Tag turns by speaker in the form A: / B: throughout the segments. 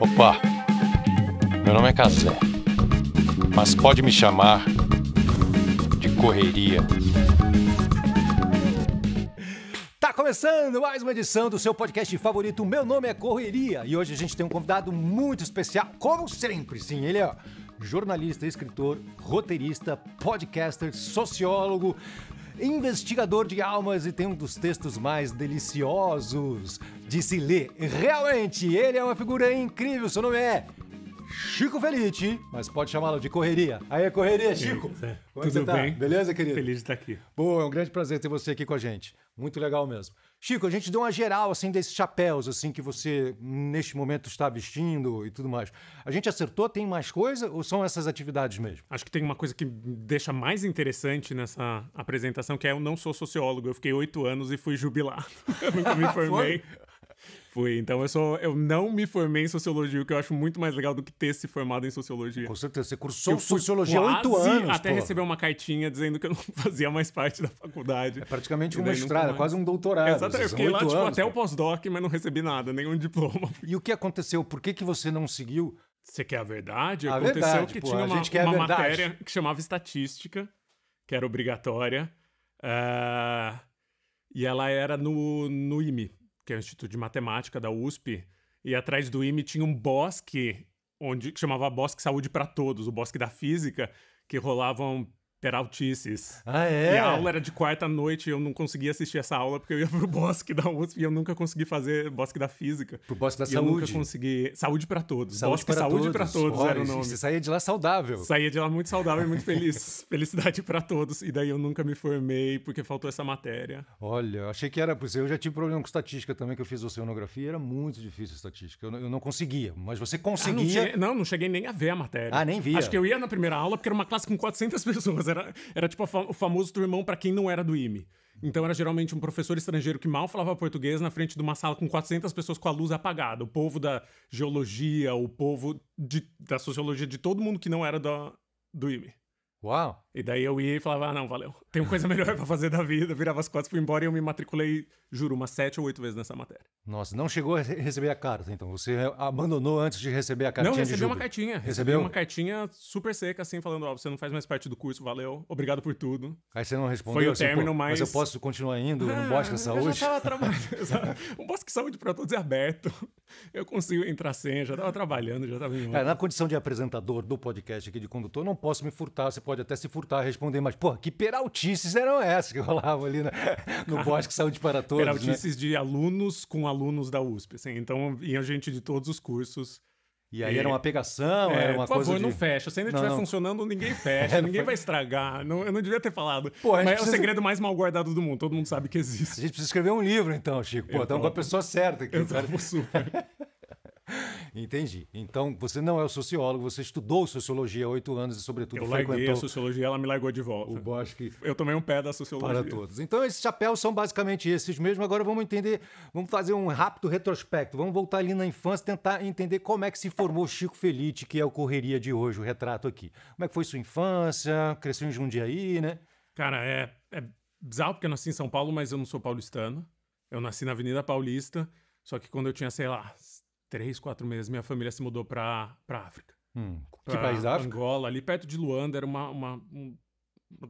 A: Opa, meu nome é Casé, mas pode me chamar de Correria. Tá começando mais uma edição do seu podcast favorito. Meu nome é Correria e hoje a gente tem um convidado muito especial, como sempre. Sim, ele é jornalista, escritor, roteirista, podcaster, sociólogo, investigador de almas e tem um dos textos mais deliciosos de se ler. Realmente, ele é uma figura incrível. Seu nome é Chico Felite, mas pode chamá-lo de Correria. Aí, Correria, Chico.
B: É. Como é Tudo tá? bem?
A: Beleza, querido? Feliz de estar aqui. Boa, é um grande prazer ter você aqui com a gente. Muito legal mesmo. Chico, a gente deu uma geral assim desses chapéus assim que você neste momento está vestindo e tudo mais. A gente acertou? Tem mais coisa ou são essas
B: atividades mesmo? Acho que tem uma coisa que deixa mais interessante nessa apresentação, que é eu não sou sociólogo. Eu fiquei oito anos e fui jubilado. Eu nunca me formei fui. Então eu, sou, eu não me formei em sociologia, o que eu acho muito mais legal do que ter se formado em sociologia. Com certeza, você cursou sociologia há oito anos. Até pô. receber uma cartinha dizendo que eu não fazia mais parte da faculdade. É praticamente um mestrado, é quase um doutorado. Exatamente, assim, eu fiquei lá tipo, até o pós-doc, mas não recebi nada, nenhum diploma. E o que aconteceu? Por que, que você não seguiu? Você quer a verdade? A Aconteceu verdade, que pô, tinha uma, uma matéria que chamava estatística, que era obrigatória. Uh, e ela era no, no IME que é o Instituto de Matemática da USP, e atrás do IME tinha um bosque onde que chamava Bosque Saúde para Todos, o Bosque da Física, que rolavam Peraltices. Ah, é? E a aula era de quarta noite e eu não conseguia assistir essa aula porque eu ia pro bosque da USP e eu nunca consegui fazer bosque da física. Pro bosque da e saúde. Eu nunca consegui. Saúde para todos. Saúde bosque saúde todos. para todos Olha, era o nome. Você saía de lá saudável. Saía de lá muito saudável e muito feliz. Felicidade para todos. E daí eu nunca me formei porque faltou essa matéria.
A: Olha, achei que era Eu já tive problema com estatística também que eu fiz oceanografia, era muito difícil estatística.
B: Eu, eu não conseguia, mas você
A: conseguia. Ah, não, cheguei,
B: não, não cheguei nem a ver a matéria. Ah, nem via. Acho que eu ia na primeira aula porque era uma classe com 400 pessoas era, era tipo o famoso turmão para quem não era do IME. Então era geralmente um professor estrangeiro que mal falava português na frente de uma sala com 400 pessoas com a luz apagada. O povo da geologia, o povo de, da sociologia, de todo mundo que não era do do IME. Uau! E daí eu ia e falava, ah, não, valeu. Tem coisa melhor para fazer da vida. Virava as costas, fui embora e eu me matriculei, juro, umas sete ou oito vezes nessa matéria.
A: Nossa, não chegou a receber a carta, então. Você abandonou antes de receber a cartinha Não, recebi uma cartinha. Recebeu? Recebi uma
B: cartinha super seca, assim, falando, ó, oh, você não faz mais parte do curso, valeu, obrigado por tudo. Aí você não respondeu. Foi o assim, término, mas... Mas eu posso continuar indo ah, no Bosque da Saúde? Eu já tava trabalhando. um Bosque de Saúde pra todos é aberto. Eu consigo entrar sem, já tava trabalhando, já tava indo. É, na
A: condição de apresentador do podcast aqui, de condutor, não posso me furtar. Você pode até se furtar furtar, responder, mas, pô que peraltices eram essas que rolavam
B: ali né? no Bosque Saúde para Todos? Né? Peraltices né? de alunos com alunos da USP, assim. Então, ia gente de todos os cursos. E aí e... era uma pegação, é, era uma por coisa. Por favor, de... não fecha. Se ainda estiver funcionando, ninguém fecha, é, ninguém foi... vai estragar. Não, eu não devia ter falado. Pô, Mas precisa... é o segredo mais mal guardado do mundo, todo mundo sabe que existe. A gente precisa escrever um livro, então, Chico. Pô, estamos com a pessoa certa aqui. Eu cara. super.
A: Entendi. Então, você não é o sociólogo, você estudou sociologia há oito anos e, sobretudo, eu frequentou... Eu larguei a sociologia, ela me largou de volta. O Bosque... Eu tomei um pé da sociologia. Para todos. Então, esses chapéus são basicamente esses mesmo. Agora vamos entender, vamos fazer um rápido retrospecto. Vamos voltar ali na infância, tentar entender como é que se formou Chico Felite, que é o Correria de hoje, o retrato aqui.
B: Como é que foi sua infância? Cresceu em Jundiaí, né? Cara, é, é bizarro porque eu nasci em São Paulo, mas eu não sou paulistano. Eu nasci na Avenida Paulista, só que quando eu tinha, sei lá, três, quatro meses, minha família se mudou para África. Hum, que país da África? Angola, ali perto de Luanda, era uma, uma,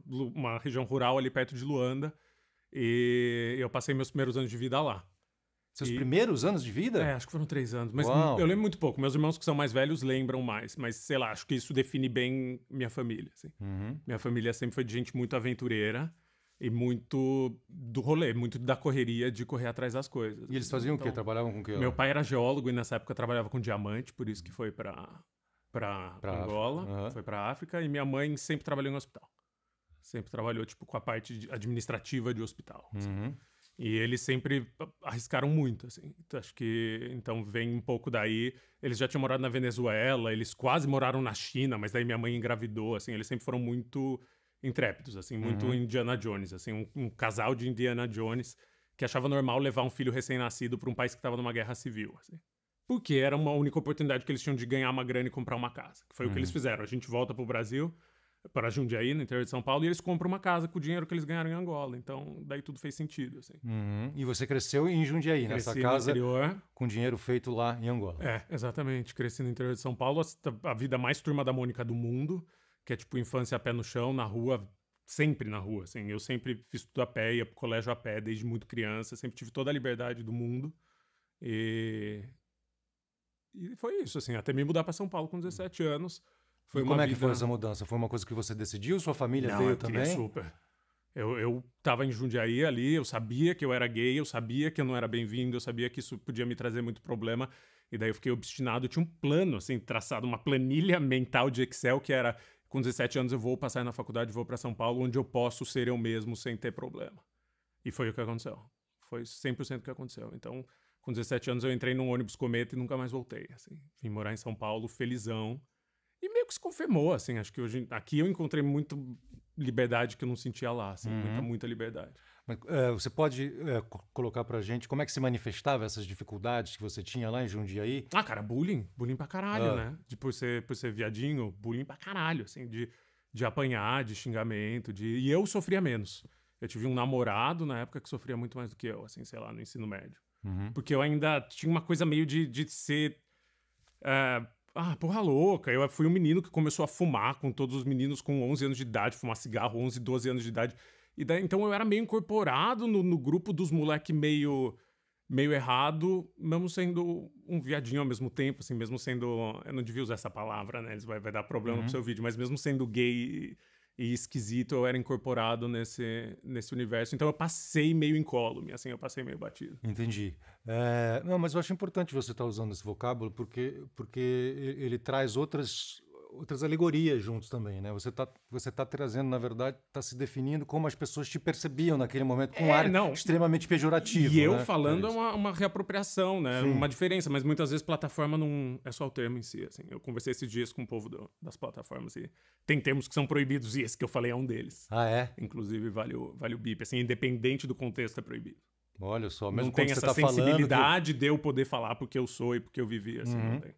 B: uma região rural ali perto de Luanda. E eu passei meus primeiros anos de vida lá. Seus e... primeiros anos de vida? É, acho que foram três anos. Mas Uau. eu lembro muito pouco. Meus irmãos que são mais velhos lembram mais. Mas, sei lá, acho que isso define bem minha família. Assim. Uhum. Minha família sempre foi de gente muito aventureira e muito do rolê, muito da correria de correr atrás das coisas. E eles faziam então, o quê? Então, Trabalhavam com o quê? Meu pai era geólogo e nessa época trabalhava com diamante, por isso que foi para para Angola, uhum. foi para África e minha mãe sempre trabalhou em hospital. Sempre trabalhou tipo com a parte administrativa de hospital. Assim. Uhum. E eles sempre arriscaram muito, assim. Então, acho que então vem um pouco daí. Eles já tinham morado na Venezuela, eles quase moraram na China, mas daí minha mãe engravidou, assim. Eles sempre foram muito intrépidos, assim, muito uhum. Indiana Jones, assim, um, um, casal de Indiana Jones que achava normal levar um filho recém-nascido para um país que estava numa guerra civil, assim. Porque era uma única oportunidade que eles tinham de ganhar uma grana e comprar uma casa. Que foi uhum. o que eles uhum. fizeram. A gente volta pro Brasil, para Jundiaí, no interior de São Paulo, e eles compram uma casa com o dinheiro que eles ganharam em Angola. Então, daí tudo fez sentido, assim.
A: Uhum. E você cresceu
B: em Jundiaí, Cresci nessa casa, com dinheiro feito lá em Angola. É, exatamente. Cresci no interior de São Paulo, a vida mais turma da Mônica do mundo que é tipo infância a pé no chão, na rua, sempre na rua, assim. Eu sempre fiz tudo a pé, ia pro colégio a pé desde muito criança, sempre tive toda a liberdade do mundo. E, e foi isso, assim, até me mudar para São Paulo com 17 anos. Foi e como é que vida... foi essa mudança? Foi uma coisa que você decidiu? Sua família Não, veio eu também? super. Eu, eu tava em Jundiaí ali, eu sabia que eu era gay, eu sabia que eu não era bem-vindo, eu sabia que isso podia me trazer muito problema. E daí eu fiquei obstinado, eu tinha um plano, assim, traçado, uma planilha mental de Excel que era com 17 anos eu vou passar na faculdade, vou para São Paulo, onde eu posso ser eu mesmo sem ter problema. E foi o que aconteceu. Foi 100% o que aconteceu. Então, com 17 anos eu entrei num ônibus cometa e nunca mais voltei, assim. Vim morar em São Paulo, felizão. E meio que se confirmou, assim, acho que hoje aqui eu encontrei muito liberdade que eu não sentia lá, assim, uhum. muita, muita liberdade.
A: Eh, você pode é, colocar pra gente como é que se manifestava essas dificuldades que você tinha
B: lá em Jundiaí? Ah, cara, bullying. Bullying pra caralho, ah. né? De, por, ser, por ser viadinho, bullying pra caralho, assim, de, de apanhar, de xingamento. De... E eu sofria menos. Eu tive um namorado na época que sofria muito mais do que eu, assim, sei lá, no ensino médio. Uhum. Porque eu ainda tinha uma coisa meio de, de ser. Eh, ah, porra louca. Eu fui um menino que começou a fumar com todos os meninos com 11 anos de idade, fumar cigarro, 11, 12 anos de idade. E daí, então eu era meio incorporado no, no grupo dos moleque meio meio errado, mesmo sendo um viadinho ao mesmo tempo, assim, mesmo sendo. Eu não devia usar essa palavra, né? Eles vai, vai dar problema uhum. pro seu vídeo, mas mesmo sendo gay e, esquisito, eu era incorporado nesse, nesse universo. Então eu passei meio incólume, assim, eu passei meio batido. Entendi. É... não, mas eu acho importante você
A: estar tá usando esse vocábulo, porque, porque ele traz outras outras alegorias juntos também, né? Você tá você tá trazendo, na verdade, tá se definindo como as pessoas te percebiam naquele momento com é, um ar não. extremamente pejorativo. E eu né? falando é
B: uma, uma, reapropriação, né? Sim. Uma diferença, mas muitas vezes plataforma não é só o termo em si, assim. Eu conversei esses dias com o povo do, das plataformas e tem termos que são proibidos e esse que eu falei é um deles. Ah, é? Inclusive vale o, vale o bip, assim, independente do contexto é proibido. Olha só, mesmo não tem essa tá sensibilidade que... de eu poder falar porque eu
A: sou e porque eu vivi, assim, uhum. não tem.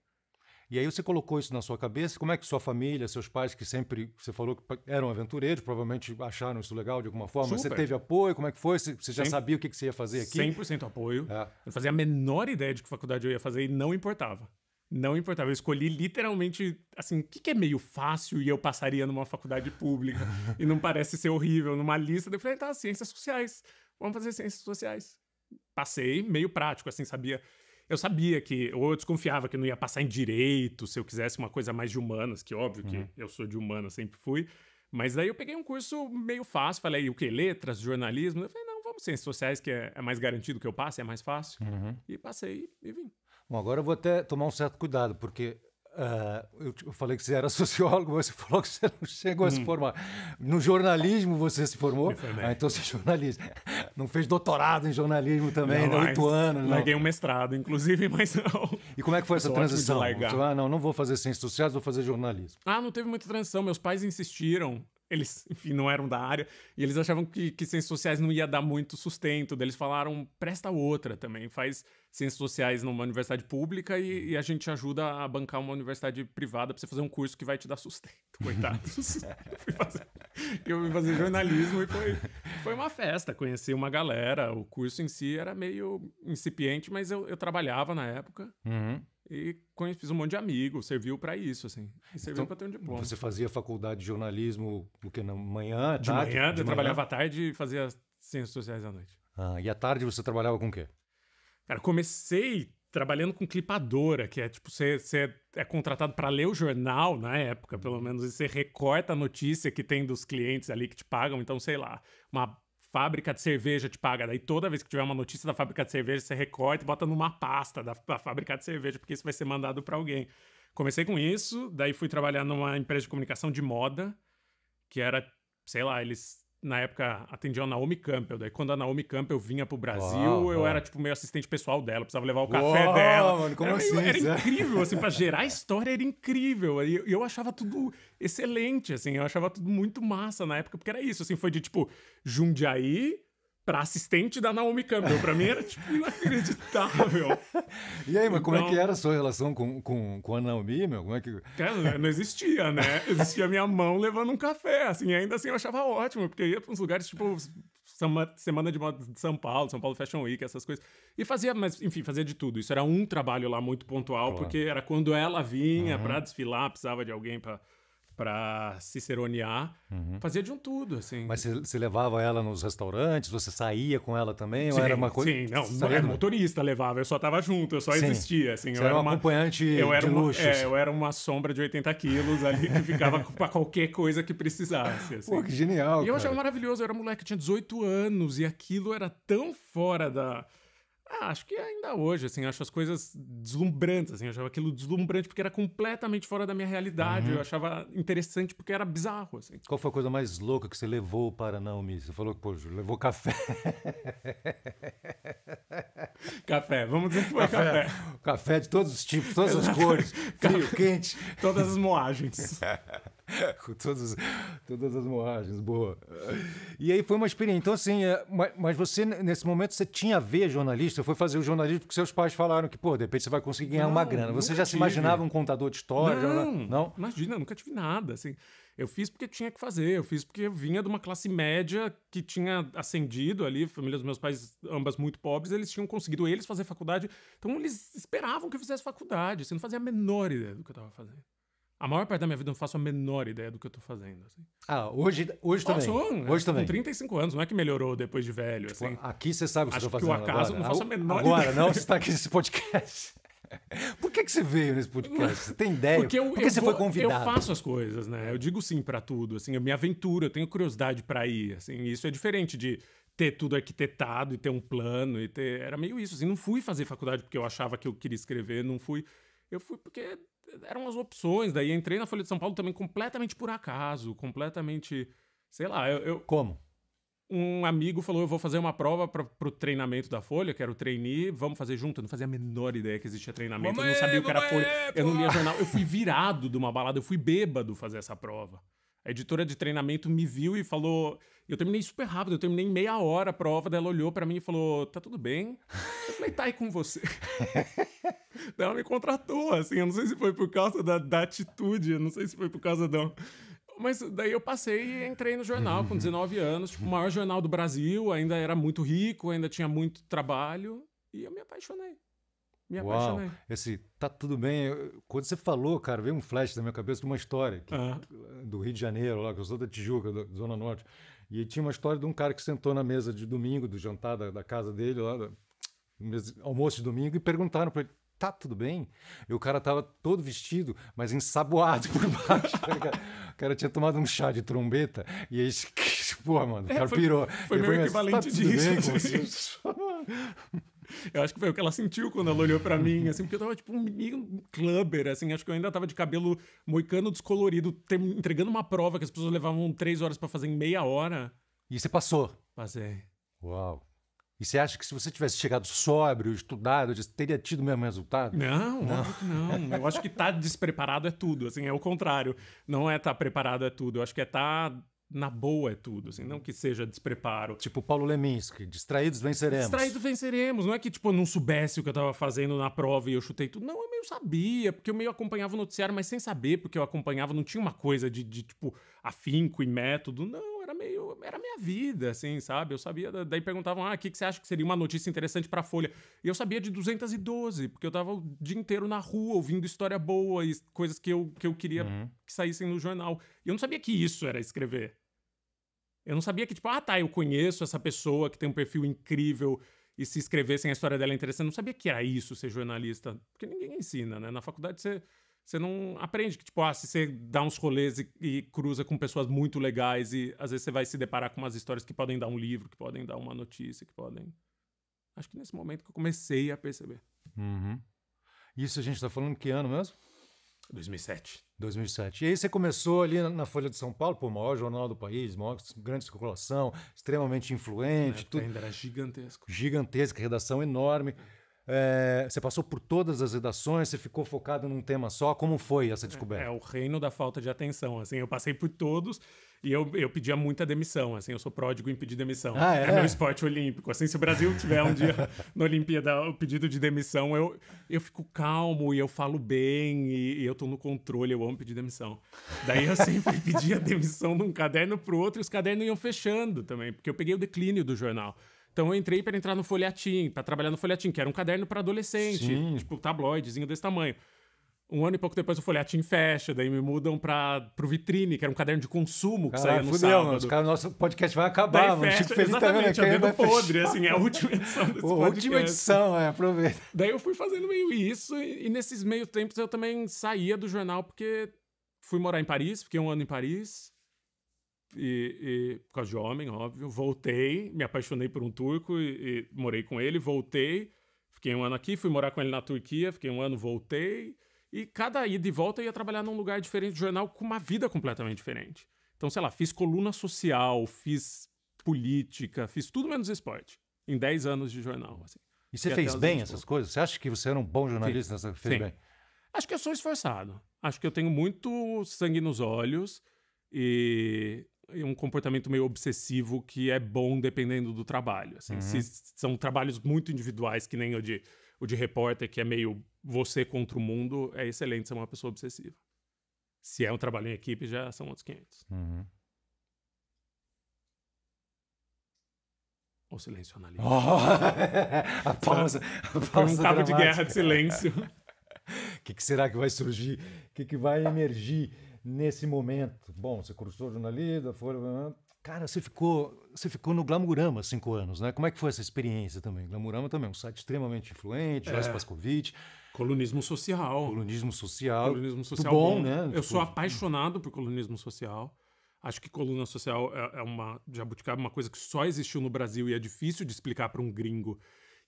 A: E aí você colocou isso na sua cabeça, como é que sua família, seus pais, que sempre, você falou que eram aventureiros, provavelmente acharam isso legal de alguma forma, Super. você teve apoio, como é
B: que foi? Você já 100%. sabia o que você ia fazer aqui? 100% apoio. É. Eu não fazia a menor ideia de que faculdade eu ia fazer e não importava. Não importava. Eu escolhi literalmente, assim, o que, é meio fácil e eu passaria numa faculdade pública e não parece ser horrível, numa lista. eu falei, tá, ciências sociais. Vamos fazer ciências sociais. Passei, meio prático, assim, sabia eu sabia que, ou eu desconfiava que não ia passar em direito se eu quisesse uma coisa mais de humanas, que óbvio uhum. que eu sou de humanas, sempre fui. Mas daí eu peguei um curso meio fácil, falei, o que? Letras, jornalismo? Eu falei, não, vamos ciências sociais, que é, é mais garantido que eu passe, é mais fácil. Uhum. E passei e vim.
A: Bom, agora eu vou até tomar um certo cuidado, porque Uh, eu falei que você era sociólogo, mas você falou que você não chegou hum. a se hum. formar. No jornalismo você se formou? Ah, então você é jornalista. Não fez doutorado em jornalismo também, né? não, oito anos. Larguei um mestrado, inclusive, mas não. E como é que foi eu essa transição? Ah, não, não vou fazer ciências sociais, vou fazer jornalismo.
B: Ah, não teve muita transição. Meus pais insistiram eles, enfim, não eram da área, e eles achavam que, que ciências sociais não ia dar muito sustento. Daí eles falaram, presta outra também, faz ciências sociais numa universidade pública e, hum. e a gente ajuda a bancar uma universidade privada para você fazer um curso que vai te dar sustento. Coitados. eu, fui fazer, eu fui fazer jornalismo e foi, foi uma festa, conheci uma galera. O curso em si era meio incipiente, mas eu, eu trabalhava na época. Uhum. E fiz um monte de amigos, serviu para isso, assim. E serviu então, para ter um diploma. Você
A: fazia faculdade de jornalismo, o que na manhã, de Manhã, de eu trabalhava
B: à tarde e fazia ciências sociais à noite.
A: Ah, e à tarde você trabalhava com o quê?
B: Cara, comecei trabalhando com clipadora, que é tipo, você, você é contratado para ler o jornal na época, pelo menos, e você recorta a notícia que tem dos clientes ali que te pagam. Então, sei lá, uma fábrica de cerveja te paga. Daí toda vez que tiver uma notícia da fábrica de cerveja, você recorta e bota numa pasta da, da fábrica de cerveja, porque isso vai ser mandado para alguém. Comecei com isso, daí fui trabalhar numa empresa de comunicação de moda, que era, sei lá, eles na época, atendia a Naomi Campbell. Daí, quando a Naomi Campbell vinha pro Brasil, uau, eu era, tipo, meio assistente pessoal dela. precisava levar o café dela. Mano, como era, assim? Meio, era é incrível, assim, pra gerar história era incrível. E eu, eu achava tudo excelente, assim. Eu achava tudo muito massa na época, porque era isso, assim. Foi de, tipo, Jundiaí pra assistente da Naomi Campbell. Pra mim era, tipo, inacreditável. e aí, mas como é então que era a
A: sua relação com, com, com a Naomi, meu? Como é que...
B: Cara, não existia, né? Existia minha mão levando um café, assim. E ainda assim eu achava ótimo, porque ia pra uns lugares, tipo... Semana de Moda de São Paulo, São Paulo Fashion Week, essas coisas. E fazia, mas enfim, fazia de tudo. Isso era um trabalho lá muito pontual, claro. porque era quando ela vinha uhum. pra desfilar, precisava de alguém pra para ciceronear, uhum. fazia de um tudo, assim.
A: Mas você levava ela nos restaurantes, você saía com ela também? Sim, ou era uma coisa? Sim, não, não era
B: motorista levava, eu só estava junto, eu só sim. existia, assim. Você eu era, um uma, acompanhante eu era de uma, É, eu era uma sombra de 80 quilos ali que ficava para qualquer coisa que precisasse, assim. Pô, que genial, E eu cara. achava maravilhoso, eu era um moleque, tinha 18 anos e aquilo era tão fora da ah, acho que ainda hoje, assim, acho as coisas deslumbrantes, assim, eu achava aquilo deslumbrante porque era completamente fora da minha realidade, uhum. eu achava interessante porque era bizarro, assim.
A: Qual foi a coisa mais louca que você levou para Naomi? Você falou que, pô, levou café.
B: Café, vamos dizer que foi café. Café, café de todos os tipos, todas as
A: cores, frio, quente. Todas
B: as moagens.
A: com todos, todas as moagens, boa. E aí foi uma experiência. Então, assim, é, mas você, nesse momento, você tinha a ver jornalista, foi fazer o jornalismo porque seus pais falaram que, pô, de repente você vai
B: conseguir ganhar não, uma grana. Você já tive. se imaginava um contador de história? Não, não, não? imagina, nunca tive nada, assim. Eu fiz porque tinha que fazer, eu fiz porque eu vinha de uma classe média que tinha ascendido ali, família dos meus pais, ambas muito pobres, eles tinham conseguido eles fazer faculdade, então eles esperavam que eu fizesse faculdade, você assim, não fazia a menor ideia do que eu estava fazendo. A maior parte da minha vida eu não faço a menor ideia do que eu tô fazendo. Assim. Ah, hoje, hoje também. hoje né? também. Com 35 anos, não é que melhorou depois de velho. Tipo, assim. Aqui você sabe o que tá Acho estou fazendo. que o acaso agora. não faço a menor agora, ideia. Agora, não, você tá aqui nesse podcast. Por que, que você veio nesse podcast? Você tem ideia? Porque, eu, Porque eu você vou, foi convidado. Eu faço as coisas, né? Eu digo sim para tudo. Assim, eu me aventuro, eu tenho curiosidade para ir. Assim, isso é diferente de ter tudo arquitetado e ter um plano e ter. Era meio isso. Assim, não fui fazer faculdade porque eu achava que eu queria escrever, não fui. Eu fui porque eram as opções. Daí entrei na Folha de São Paulo também completamente por acaso, completamente. Sei lá, eu. eu... Como? Um amigo falou: Eu vou fazer uma prova para o treinamento da Folha, quero treinar vamos fazer junto. Eu não fazia a menor ideia que existia treinamento, vamos eu não sabia aí, o que era Folha, aí, eu não lia jornal. Eu fui virado de uma balada, eu fui bêbado fazer essa prova. A editora de treinamento me viu e falou. Eu terminei super rápido, eu terminei em meia hora a prova. Daí ela olhou para mim e falou: Tá tudo bem? Eu falei: Tá aí com você. daí ela me contratou, assim. Eu não sei se foi por causa da, da atitude, eu não sei se foi por causa da. Mas daí eu passei e entrei no jornal com 19 uhum. anos, tipo, o maior jornal do Brasil. Ainda era muito rico, ainda tinha muito trabalho. E eu me apaixonei. Me apaixonei. Uau.
A: Esse tá tudo bem. quando você falou, cara, veio um flash na minha cabeça de uma história que, uhum. do Rio de Janeiro, lá, que eu sou da Tijuca, da Zona Norte. E tinha uma história de um cara que sentou na mesa de domingo, do jantar da, da casa dele, lá, do, almoço de domingo, e perguntaram para ele: tá tudo bem? E o cara tava todo vestido, mas ensaboado por baixo. Tá o, cara, o cara tinha tomado um chá de trombeta e aí, pô, mano, o é, cara é, foi, pirou. Foi, foi meio tá equivalente tá disso. Bem, assim.
B: Eu acho que foi o que ela sentiu quando ela olhou para mim, assim, porque eu tava tipo um menino clubber, assim, acho que eu ainda tava de cabelo moicano descolorido, entregando uma prova que as pessoas levavam três horas para fazer em meia hora. E você passou? Passei.
A: Uau. E você acha que se você tivesse chegado sóbrio, estudado, teria tido o mesmo resultado? Não, não. não. Eu
B: acho que estar tá despreparado é tudo. Assim, é o contrário. Não é estar tá preparado é tudo. Eu acho que é estar tá na boa é tudo, assim, não que seja despreparo. Tipo Paulo Leminski, distraídos venceremos. Distraídos venceremos, não é que tipo eu não soubesse o que eu tava fazendo na prova e eu chutei tudo. Não, eu meio sabia, porque eu meio acompanhava o noticiário, mas sem saber, porque eu acompanhava, não tinha uma coisa de, de tipo afinco e método. Não, era meio, era minha vida, assim, sabe? Eu sabia, daí perguntavam: "Ah, o que que você acha que seria uma notícia interessante para Folha?". E eu sabia de 212, porque eu tava o dia inteiro na rua ouvindo história boa e coisas que eu, que eu queria uhum. que saíssem no jornal. E eu não sabia que isso era escrever. Eu não sabia que, tipo, ah, tá, eu conheço essa pessoa que tem um perfil incrível e se escrevessem a história dela é interessante. Eu não sabia que era isso ser jornalista, porque ninguém ensina, né? Na faculdade você, você não aprende que, tipo, ah, se você dá uns rolês e, e cruza com pessoas muito legais e às vezes você vai se deparar com umas histórias que podem dar um livro, que podem dar uma notícia, que podem. Acho que nesse momento que eu comecei a perceber. Uhum.
A: Isso a gente está falando que ano mesmo?
B: 2007.
A: 2007. E aí você começou ali na Folha de São Paulo, pô, o maior jornal do país, maior, grande circulação, extremamente influente. Tudo... Ainda era
B: gigantesco.
A: Gigantesca, redação enorme. É. É, você passou por todas as
B: redações, você ficou focado num tema só. Como foi essa descoberta? É, é o reino da falta de atenção. Assim, eu passei por todos e eu, eu pedia muita demissão. Assim, eu sou pródigo em pedir demissão. Ah, é? é meu esporte olímpico. Assim, se o Brasil tiver um dia na Olimpíada o pedido de demissão, eu, eu fico calmo e eu falo bem e, e eu tô no controle. Eu amo pedir demissão. Daí eu sempre pedia demissão de um caderno pro outro e os cadernos iam fechando também, porque eu peguei o declínio do jornal. Então eu entrei para entrar no folhetim, para trabalhar no folhetim, que era um caderno para adolescente, Sim. tipo tabloidezinho desse tamanho. Um ano e pouco depois o folhetim fecha, daí me mudam para pro Vitrine, que era um caderno de consumo que Caralho, saía no fudeu, sábado. Mano, os nosso
A: podcast vai acabar, daí mano. Fecha, Chico Feliz né? exatamente, tá vendo podre, fechar. assim, é a última edição desse Pô, podcast. Última edição, é, aproveita.
B: Daí eu fui fazendo meio isso, e, e nesses meio tempos eu também saía do jornal, porque fui morar em Paris, fiquei um ano em Paris, e, e, por causa de homem, óbvio. Voltei, me apaixonei por um turco e, e, morei com ele. Voltei, fiquei um ano aqui, fui morar com ele na Turquia, fiquei um ano, voltei. E cada ida e volta eu ia trabalhar num lugar diferente de jornal com uma vida completamente diferente. Então, sei lá, fiz coluna social, fiz política, fiz tudo menos esporte em 10 anos de jornal. Assim. E você fez bem essas pouco.
A: coisas? Você acha que você era um bom jornalista? Sim. Fez Sim. bem?
B: Acho que eu sou esforçado. Acho que eu tenho muito sangue nos olhos e um comportamento meio obsessivo que é bom dependendo do trabalho. Assim. Uhum. Se são trabalhos muito individuais, que nem o de, o de repórter, que é meio você contra o mundo, é excelente ser uma pessoa obsessiva. Se é um trabalho em equipe, já são outros 500. Uhum. silêncio analítico. Oh! a pausa. A pausa um cabo de guerra de silêncio.
A: O que, que, será que vai surgir? O que, que vai emergir? nesse momento? Bom, você cursou jornalismo, foi... Né? Cara, você ficou, você ficou no Glamurama cinco anos, né? Como é que foi essa experiência também? Glamurama também é um site extremamente influente, é. Jorge Pascovitch. Colunismo social. Colunismo social. Colunismo social bom, bom, né? Eu tipo... sou
B: apaixonado por colunismo social. Acho que coluna social é, é uma jabuticaba, uma coisa que só existiu no Brasil e é difícil de explicar para um gringo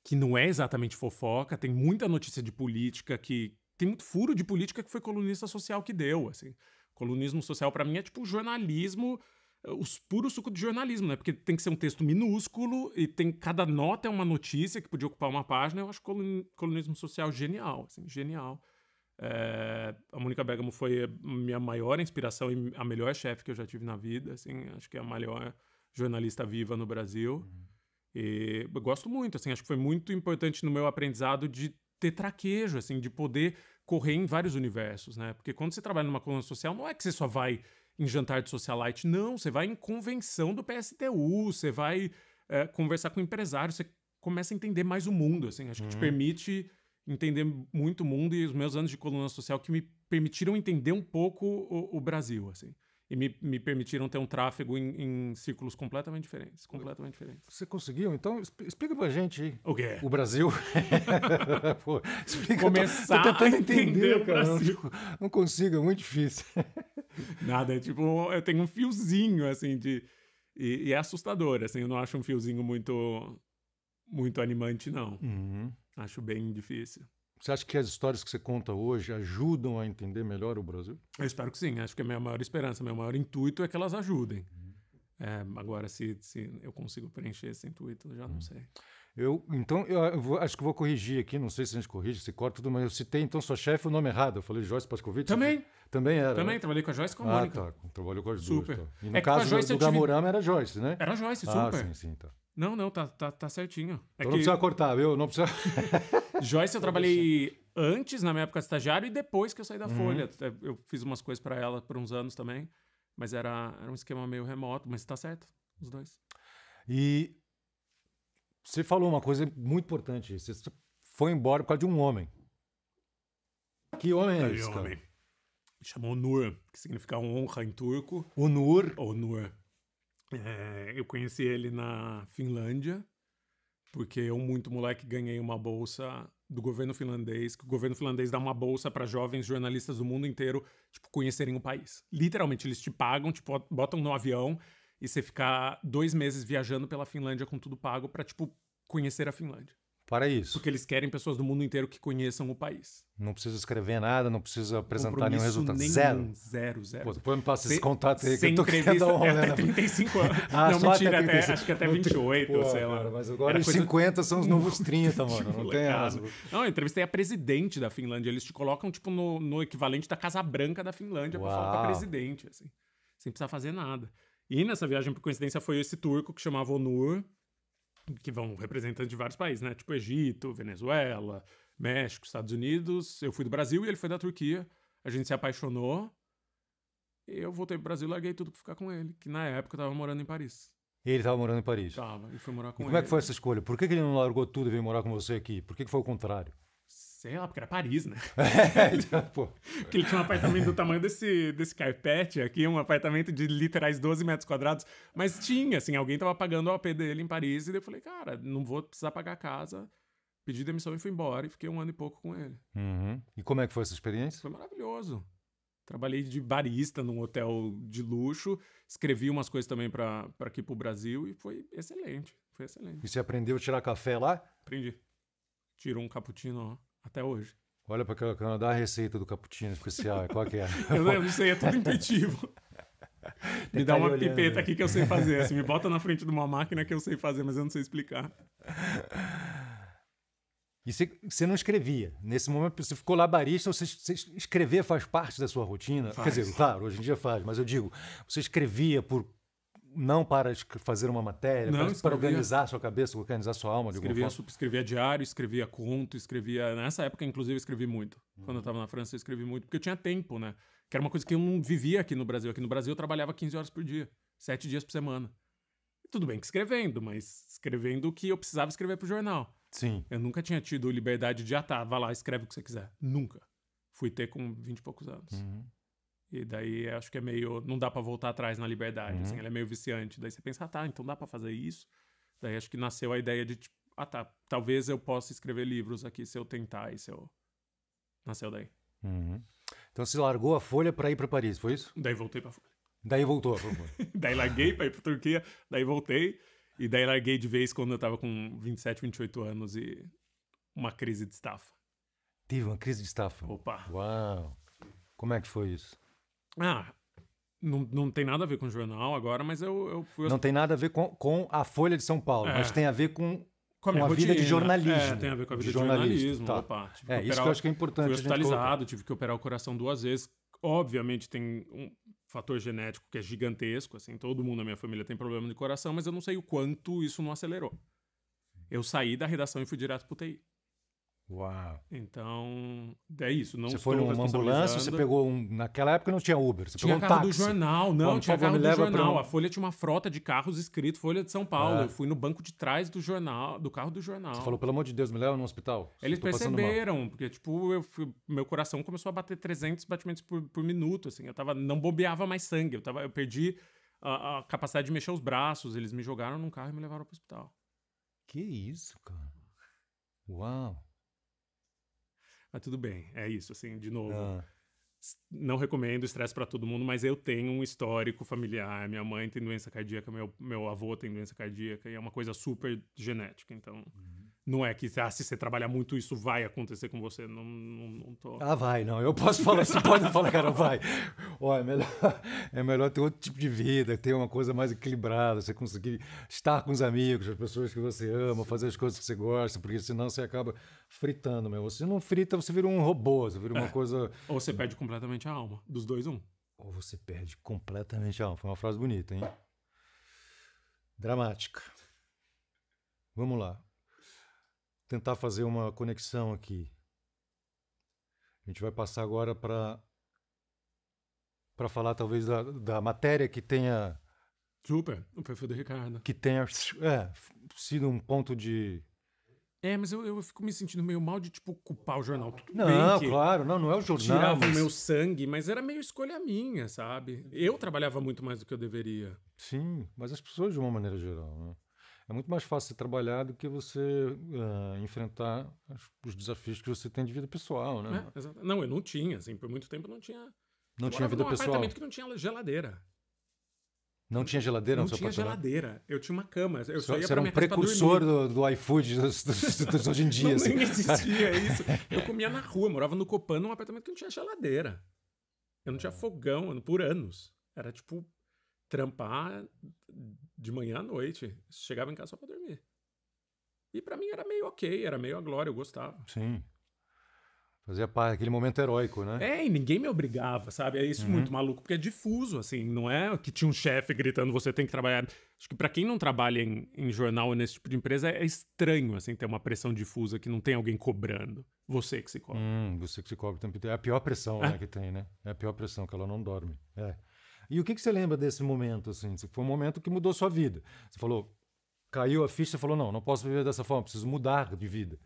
B: que não é exatamente fofoca. Tem muita notícia de política que tem muito furo de política que foi colunista social que deu, assim. Colunismo social, para mim, é tipo jornalismo, eh, os puro suco de jornalismo, né? Porque tem que ser um texto minúsculo e tem cada nota é uma notícia que podia ocupar uma página. Eu acho colunismo social genial, assim, genial. É, a Mônica Bergamo foi minha maior inspiração e a melhor chefe que eu já tive na vida, assim, acho que é a melhor jornalista viva no Brasil. Uhum. E eu gosto muito, assim, acho que foi muito importante no meu aprendizado de ter traquejo, assim, de poder correr em vários universos, né? Porque quando você trabalha numa coluna social, não é que você só vai em jantar de socialite, não. Você vai em convenção do PSTU, você vai é, conversar com empresários, você começa a entender mais o mundo, assim. Acho que uhum. te permite entender muito o mundo e os meus anos de coluna social que me permitiram entender um pouco o, o Brasil, assim e me, me permitiram ter um tráfego em, em círculos completamente diferentes, completamente diferentes.
A: Você conseguiu? Então explica pra gente aí. o quê? O Brasil. Pô, explica. Começar tô, tô tentando entender, entender o cara. Brasil. Não, não consigo, é muito difícil.
B: Nada, é tipo, eu tenho um fiozinho assim de e, e, é assustador, assim, eu não acho um fiozinho muito muito animante não. Uhum. Acho bem difícil. Você acha que as histórias
A: que você conta hoje ajudam a entender melhor o Brasil?
B: Eu espero que sim. Acho que a minha maior esperança, meu maior intuito é que elas ajudem. Uhum. É, agora, se, se eu consigo preencher esse intuito, eu
A: já não uhum. sei. Eu, então, eu vou, acho que vou corrigir aqui, não sei se a gente corrige, se corta tudo, mas eu citei então sua chefe o nome errado. Eu falei Joyce Pascovitch. Também. Também era. Também, né? trabalhei com a Joyce com a ah, Mônica. Ah, tá. Trabalhou com as Super. duas. Tá. E no é caso do, tive... era Joyce, né? Era Joyce, ah, super. Ah, sim, sim,
B: tá. Não, não, tá, tá, tá certinho. É então que... não precisa
A: cortar, viu? Não precisa.
B: Joyce, eu trabalhei antes, na minha época de estagiário, e depois que eu saí da uhum. Folha. É, eu fiz umas coisas para ela por uns anos também, mas era, era um esquema meio remoto, mas tá certo, os dois. E
A: você falou uma coisa muito importante. Você foi embora por causa de um homem.
B: Que homem é esse? Cara? Homem. Chamou Nur, que significa honra em turco. Onur. Onur. É, eu conheci ele na Finlândia, porque eu, muito moleque, ganhei uma bolsa do governo finlandês, que o governo finlandês dá uma bolsa para jovens jornalistas do mundo inteiro, tipo, conhecerem o país. Literalmente, eles te pagam, te botam no avião e você ficar dois meses viajando pela Finlândia com tudo pago para, tipo, conhecer a Finlândia para isso. Porque eles querem pessoas do mundo inteiro que conheçam o país.
A: Não precisa escrever nada, não precisa apresentar nenhum resultado. Nenhum, zero. Zero, zero. Pô, depois me passa Se, esse contato aí que eu tô querendo um é até 35 anos. ah, não, mentira, até, até, acho que até 28, Pô, sei lá. Cara, mas agora os é é coisa... 50 são os novos 30, mano. Não tipo, tem razão.
B: Não, eu entrevistei a presidente da Finlândia. Eles te colocam, tipo, no, no equivalente da Casa Branca da Finlândia Uau. pra falar com a presidente, assim. Sem precisar fazer nada. E nessa viagem, por coincidência, foi esse turco que chamava Onur que vão representantes de vários países, né? Tipo Egito, Venezuela, México, Estados Unidos. Eu fui do Brasil e ele foi da Turquia. A gente se apaixonou. Eu voltei pro Brasil e larguei tudo pra ficar com ele, que na época eu tava morando em Paris. Ele estava morando em Paris. Tava, e foi morar com e como ele. Como é que foi
A: essa escolha? Por que, que ele não largou tudo e veio morar com você aqui? Por que, que foi o contrário?
B: Sei lá, porque era Paris, né? É, então, pô. Porque ele tinha um apartamento do tamanho desse, desse carpete aqui, um apartamento de literais 12 metros quadrados. Mas tinha, assim, alguém tava pagando o AP dele em Paris. E daí eu falei, cara, não vou precisar pagar a casa. Pedi demissão e fui embora. E fiquei um ano e pouco com ele.
A: Uhum. E como é que foi essa experiência?
B: Foi maravilhoso. Trabalhei de barista num hotel de luxo. Escrevi umas coisas também para aqui pro Brasil. E foi excelente. Foi excelente. E você aprendeu a tirar café lá? Aprendi. Tirou um cappuccino, ó até hoje. Olha para
A: o cana a receita do cappuccino especial, qual que é? eu não sei, é tudo intuitivo. me dá tá uma olhando. pipeta né? aqui que eu sei fazer. Assim, me
B: bota na frente de uma máquina que eu sei fazer, mas eu não sei explicar.
A: E você não escrevia. Nesse momento, você ficou lá barista, você, você escrever faz parte da sua rotina? Faz. Quer dizer, claro, hoje em dia faz, mas eu digo, você escrevia por não para fazer uma matéria, não, para, para organizar
B: sua cabeça, organizar sua alma de escrevia, alguma forma. Escrevia diário, escrevia conto, escrevia. Nessa época, inclusive, eu escrevi muito. Uhum. Quando eu estava na França, eu escrevi muito, porque eu tinha tempo, né? Que era uma coisa que eu não vivia aqui no Brasil. Aqui no Brasil, eu trabalhava 15 horas por dia, 7 dias por semana. tudo bem que escrevendo, mas escrevendo o que eu precisava escrever para o jornal. Sim. Eu nunca tinha tido liberdade de, ah, tá, vai lá, escreve o que você quiser. Nunca. Fui ter com 20 e poucos anos. Uhum. E daí acho que é meio. Não dá para voltar atrás na liberdade, uhum. assim, ela é meio viciante. Daí você pensa, ah, tá, então dá para fazer isso. Daí acho que nasceu a ideia de, tipo, ah, tá, talvez eu possa escrever livros aqui se eu tentar e se eu. Nasceu daí. Uhum. Então você largou a Folha para ir para Paris, foi isso? Daí voltei para Folha. Daí voltou a Folha. daí larguei para ir para Turquia, daí voltei. E daí larguei de vez quando eu tava com 27, 28 anos e uma crise de estafa.
A: Tive uma crise de estafa? Opa! Uau! Como é que foi isso?
B: Ah, não, não tem nada a ver com o jornal agora, mas eu, eu fui. Não tem
A: nada a ver com, com a Folha de São Paulo, é. mas tem a ver com
B: com a, com a vida de jornalismo. É, tem a ver com a vida de jornalismo. Tá. Opa, é, isso que eu acho que é importante. Fui hospitalizado, tive que operar o coração duas vezes. Obviamente tem um fator genético que é gigantesco, assim, todo mundo na minha família tem problema de coração, mas eu não sei o quanto isso não acelerou. Eu saí da redação e fui direto pro TI. Uau. Então, é isso. Não você foi numa ambulância, você pegou
A: um. Naquela época não tinha Uber, você tinha pegou um carro táxi. do jornal, não, Bom, tinha carro do jornal. Um... A
B: Folha tinha uma frota de carros escrito Folha de São Paulo. É. Eu fui no banco de trás do jornal, do carro do jornal. Você falou, pelo
A: amor de Deus, me leva no hospital. Eles perceberam,
B: porque, tipo, eu fui... meu coração começou a bater 300 batimentos por, por minuto, assim. Eu tava, não bobeava mais sangue, eu, tava, eu perdi a, a capacidade de mexer os braços. Eles me jogaram num carro e me levaram pro hospital. Que isso, cara. Uau. Mas tudo bem, é isso, assim, de novo. Ah. Não recomendo estresse para todo mundo, mas eu tenho um histórico familiar. Minha mãe tem doença cardíaca, meu, meu avô tem doença cardíaca, e é uma coisa super genética. Então, uhum. Não é que ah, se você trabalhar muito, isso vai acontecer com você. Não, não, não tô... Ah, vai, não. Eu posso falar, você pode falar, cara, vai. Olha, é melhor,
A: é melhor ter outro tipo de vida, ter uma coisa mais equilibrada, você conseguir estar com os amigos, as pessoas que você ama, fazer as coisas que você gosta, porque senão você acaba fritando, meu. você não frita, você vira um robô, você vira uma é. coisa.
B: Ou você perde completamente a alma. Dos dois, um.
A: Ou você perde completamente a alma. Foi uma frase bonita, hein? Dramática. Vamos lá tentar fazer uma conexão aqui. A gente vai passar agora para para falar talvez da, da matéria que tenha super o perfil do Ricardo que tenha é, sido um ponto de
B: é, mas eu, eu fico me sentindo meio mal de, tipo, culpar o jornal. Tudo não, bem claro, não, não é o jornal. Tirava mas... o meu sangue, mas era meio escolha minha, sabe? Eu trabalhava muito mais do que eu deveria.
A: Sim, mas as pessoas de uma maneira geral, né? é muito mais fácil trabalhar do que você uh, enfrentar os desafios que você tem de vida pessoal, né? É,
B: não, eu não tinha, assim, por muito tempo não tinha. Não tinha vida num pessoal. apartamento que não tinha geladeira.
A: Não tinha geladeira não no seu tinha apartamento?
B: geladeira. Eu tinha uma cama. Eu só, só ia você era um precursor do,
A: do iFood dos, dos, dos, hoje em dia. não, assim. não existia isso. Eu comia
B: na rua, morava no Copan, num apartamento que não tinha geladeira. Eu não tinha ah. fogão por anos. Era tipo trampar de manhã à noite. Chegava em casa só pra dormir. E para mim era meio ok, era meio a glória, eu gostava.
A: Sim. Fazia parte aquele
B: momento heróico, né? É, e ninguém me obrigava, sabe? É isso uhum. muito maluco, porque é difuso, assim, não é que tinha um chefe gritando você tem que trabalhar. Acho que para quem não trabalha em, em jornal ou nesse tipo de empresa é estranho, assim, ter uma pressão difusa que não tem alguém cobrando. Você que se cobra. Hum, você que se cobra o tempo inteiro. É a pior pressão né, é. Né, que tem, né? É a pior pressão, que ela não dorme.
A: É. E o que, que você lembra desse momento? Assim? Foi um momento que mudou sua vida. Você falou, caiu a ficha e falou: não, não posso viver dessa forma, preciso mudar de vida.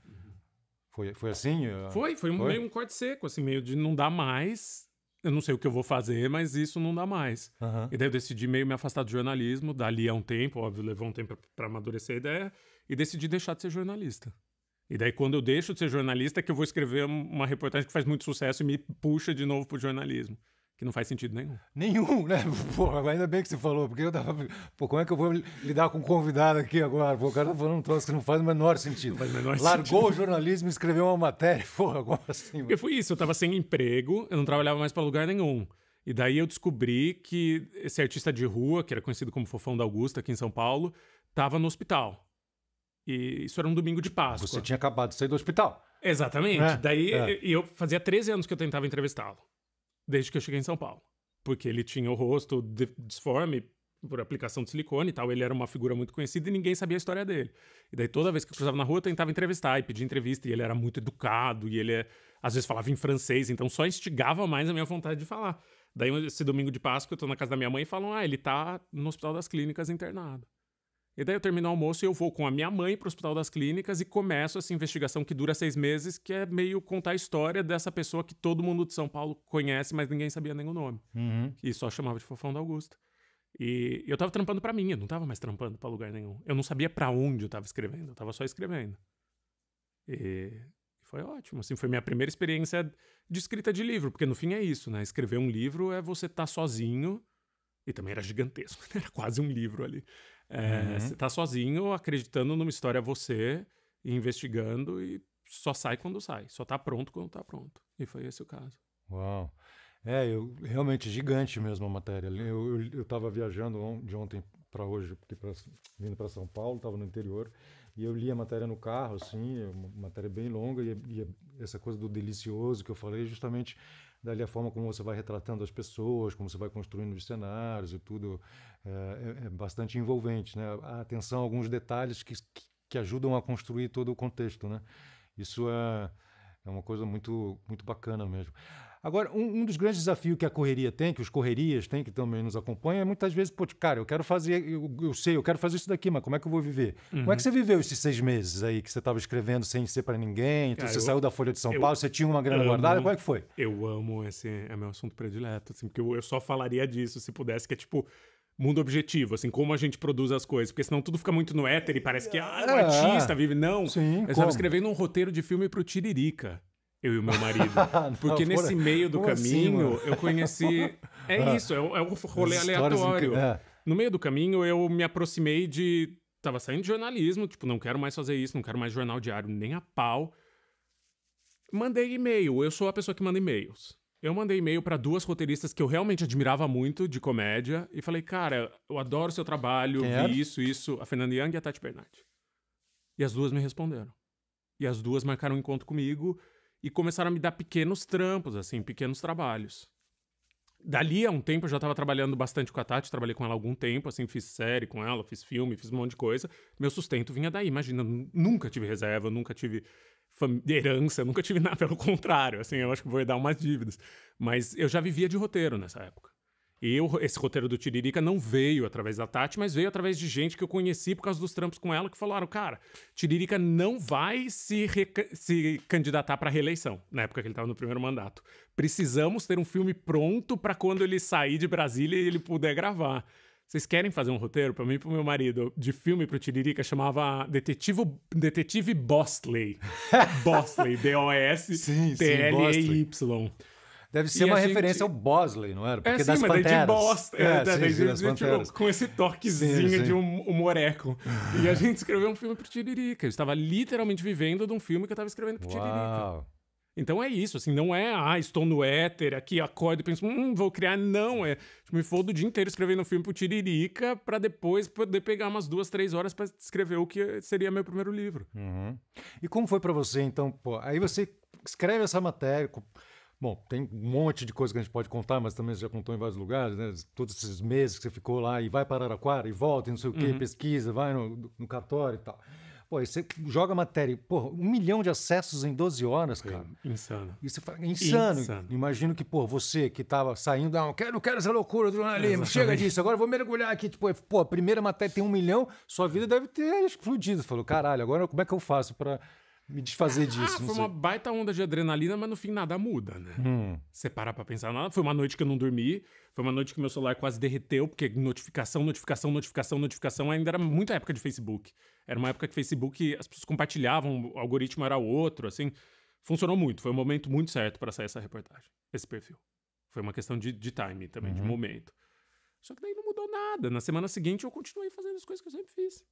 A: Foi, foi assim? Eh, foi, foi, um, foi? meio um
B: corte seco, assim, meio de não dá mais. Eu não sei o que eu vou fazer, mas isso não dá mais. Uhum. E daí eu decidi meio me afastar do jornalismo, dali a um tempo, óbvio, levou um tempo para amadurecer a ideia, e decidi deixar de ser jornalista. E daí, quando eu deixo de ser jornalista, é que eu vou escrever uma reportagem que faz muito sucesso e me puxa de novo pro jornalismo. Que não faz sentido nenhum.
A: Nenhum, né? Pô, ainda bem que você falou, porque eu tava. Pô, como é que eu vou lidar com um convidado aqui agora? Pô, o cara tá falando um troço que não faz
B: o menor sentido. faz o menor Largou sentido. o
A: jornalismo e escreveu uma matéria. porra, agora sim.
B: Porque foi isso, eu tava sem emprego, eu não trabalhava mais para lugar nenhum. E daí eu descobri que esse artista de rua, que era conhecido como Fofão da Augusta aqui em São Paulo, tava no hospital. E isso era um domingo de Páscoa. Você tinha acabado de sair do hospital. Exatamente. É, daí é. eu fazia 13 anos que eu tentava entrevistá-lo desde que eu cheguei em São Paulo. Porque ele tinha o rosto disforme por aplicação de silicone e tal. Ele era uma figura muito conhecida e ninguém sabia a história dele. E daí toda vez que eu cruzava na rua, eu tentava entrevistar e pedir entrevista. E ele era muito educado e ele às vezes falava em francês, então só instigava mais a minha vontade de falar. Daí esse domingo de Páscoa eu tô na casa da minha mãe e falam: "Ah, ele tá no Hospital das Clínicas internado". E daí eu termino o almoço e eu vou com a minha mãe para o Hospital das Clínicas e começo essa assim, investigação que dura seis meses, que é meio contar a história dessa pessoa que todo mundo de São Paulo conhece, mas ninguém sabia nem o nome. Uhum. E só chamava de Fofão da Augusta. E eu tava trampando para mim, eu não tava mais trampando para lugar nenhum. Eu não sabia para onde eu tava escrevendo, eu tava só escrevendo. E foi ótimo, assim, foi minha primeira experiência de escrita de livro, porque no fim é isso, né? Escrever um livro é você estar tá sozinho, e também era gigantesco, era quase um livro ali. É, uhum. Você está sozinho, acreditando numa história você, investigando e só sai quando sai, só está pronto quando está pronto. E foi esse o caso.
A: Uau! É, eu, realmente gigante mesmo a matéria. Eu estava viajando de ontem para hoje, porque pra, vindo para São Paulo, estava no interior, e eu li a matéria no carro, assim, é uma matéria bem longa, e, é, e, é essa coisa do delicioso que eu falei, justamente dali a forma como você vai retratando as pessoas, como você vai construindo os cenários e tudo, é, é, é bastante envolvente, né? A atenção a alguns detalhes que, que ajudam a construir todo o contexto, né? Isso é, é uma coisa muito, muito bacana mesmo. Agora, um, um, dos grandes desafios que a correria tem, que os correrias têm, que também nos acompanham, é muitas vezes, pô, cara, eu quero fazer, eu, eu sei, eu quero fazer isso daqui, mas como é que eu vou viver? Uhum. Como é que uhum. você viveu esses seis meses aí que você estava escrevendo sem ser para ninguém? Então, cara, você eu, saiu da Folha de São Paulo, você tinha uma grana amo, guardada, como
B: é que foi? Eu amo esse, é meu assunto predileto, assim, porque eu, eu só falaria disso se pudesse, que é tipo mundo objetivo, assim, como a gente produz as coisas, porque senão tudo fica muito no éter e parece que ah, o é é. artista vive. Não, Sim, eu estava escrevendo um roteiro de filme pro Tiririca eu e o meu marido. não, Porque nesse meio do assim, caminho assim, eu conheci. É ah. isso, é, é um rolê aleatório. É. No meio do caminho eu me aproximei de. Tava saindo de jornalismo, tipo, não quero mais fazer isso, não quero mais jornal diário, nem a pau. Mandei e-mail, eu sou a pessoa que manda e-mails. Eu mandei e-mail para duas roteiristas que eu realmente admirava muito de comédia e falei, cara, eu adoro seu trabalho, Quem vi era? isso, isso, a Fernanda Young e a Tati Bernardi. E as duas me responderam. E as duas marcaram um encontro comigo e começaram a me dar pequenos trampos, assim, pequenos trabalhos. Dali a um tempo eu já estava trabalhando bastante com a Tati, trabalhei com ela algum tempo, assim, fiz série com ela, fiz filme, fiz um monte de coisa. Meu sustento vinha daí, imagina, nunca tive reserva, nunca tive herança, nunca tive nada, pelo contrário, assim, eu acho que vou dar umas dívidas. Mas eu já vivia de roteiro nessa época. Eu, esse roteiro do Tiririca não veio através da Tati, mas veio através de gente que eu conheci por causa dos trampos com ela, que falaram, cara, Tiririca não vai se, se candidatar para reeleição, na época que ele estava no primeiro mandato. Precisamos ter um filme pronto para quando ele sair de Brasília e ele puder gravar. Vocês querem fazer um roteiro para mim e para meu marido de filme para o Tiririca? Chamava Detetivo, Detetive Bosley. Bosley, B-O-S-T-L-E-Y. Deve ser e uma referência gente... ao Bosley, não era? É, Porque é, sim, das mas de bosta. É, é, sim, daí, sim, tipo, com esse toquezinho sim, de um, um moreco. e a gente escreveu um filme pro Tiririca. Eu estava literalmente vivendo de um filme que eu estava escrevendo pro Uau. Tiririca. Então é isso, assim, não é, ah, estou no éter, aqui acordo e penso, hum, vou criar, não, é, tipo, me fodo o dia inteiro escrevendo um filme pro Tiririca para depois poder pegar umas duas, três horas para escrever o que seria meu primeiro livro.
A: Uhum. E como foi para você, então, pô, aí você escreve essa matéria, Bom, tem um monte de coisa que a gente pode contar, mas também você já contou em vários lugares, né? Todos esses meses que você ficou lá e vai para Araraquara e volta, e não sei o quê, uhum. pesquisa, vai no, no cartório e tal. Pô, aí você joga matéria, pô um milhão de acessos em 12 horas, cara. É, insano. Isso é insano. insano. Imagino que, pô, você que tava saindo, ah, quero, quero essa loucura do jornalismo, é, chega disso, agora vou mergulhar aqui. Tipo, é, pô, a primeira matéria tem um milhão, sua vida deve ter explodido. Você falou, caralho, agora como é que eu faço para me desfazer ah, disso. Ah, foi uma
B: baita onda de adrenalina, mas no fim nada muda, né? Hum. Você parar pra pensar nada. Foi uma noite que eu não dormi, foi uma noite que meu celular quase derreteu, porque notificação, notificação, notificação, notificação ainda era muita época de Facebook. Era uma época que Facebook as pessoas compartilhavam, o algoritmo era outro, assim. Funcionou muito, foi o um momento muito certo para sair essa reportagem, esse perfil. Foi uma questão de, de time também, uhum. de momento. Só que daí não mudou nada. Na semana seguinte eu continuei fazendo as coisas que eu sempre fiz.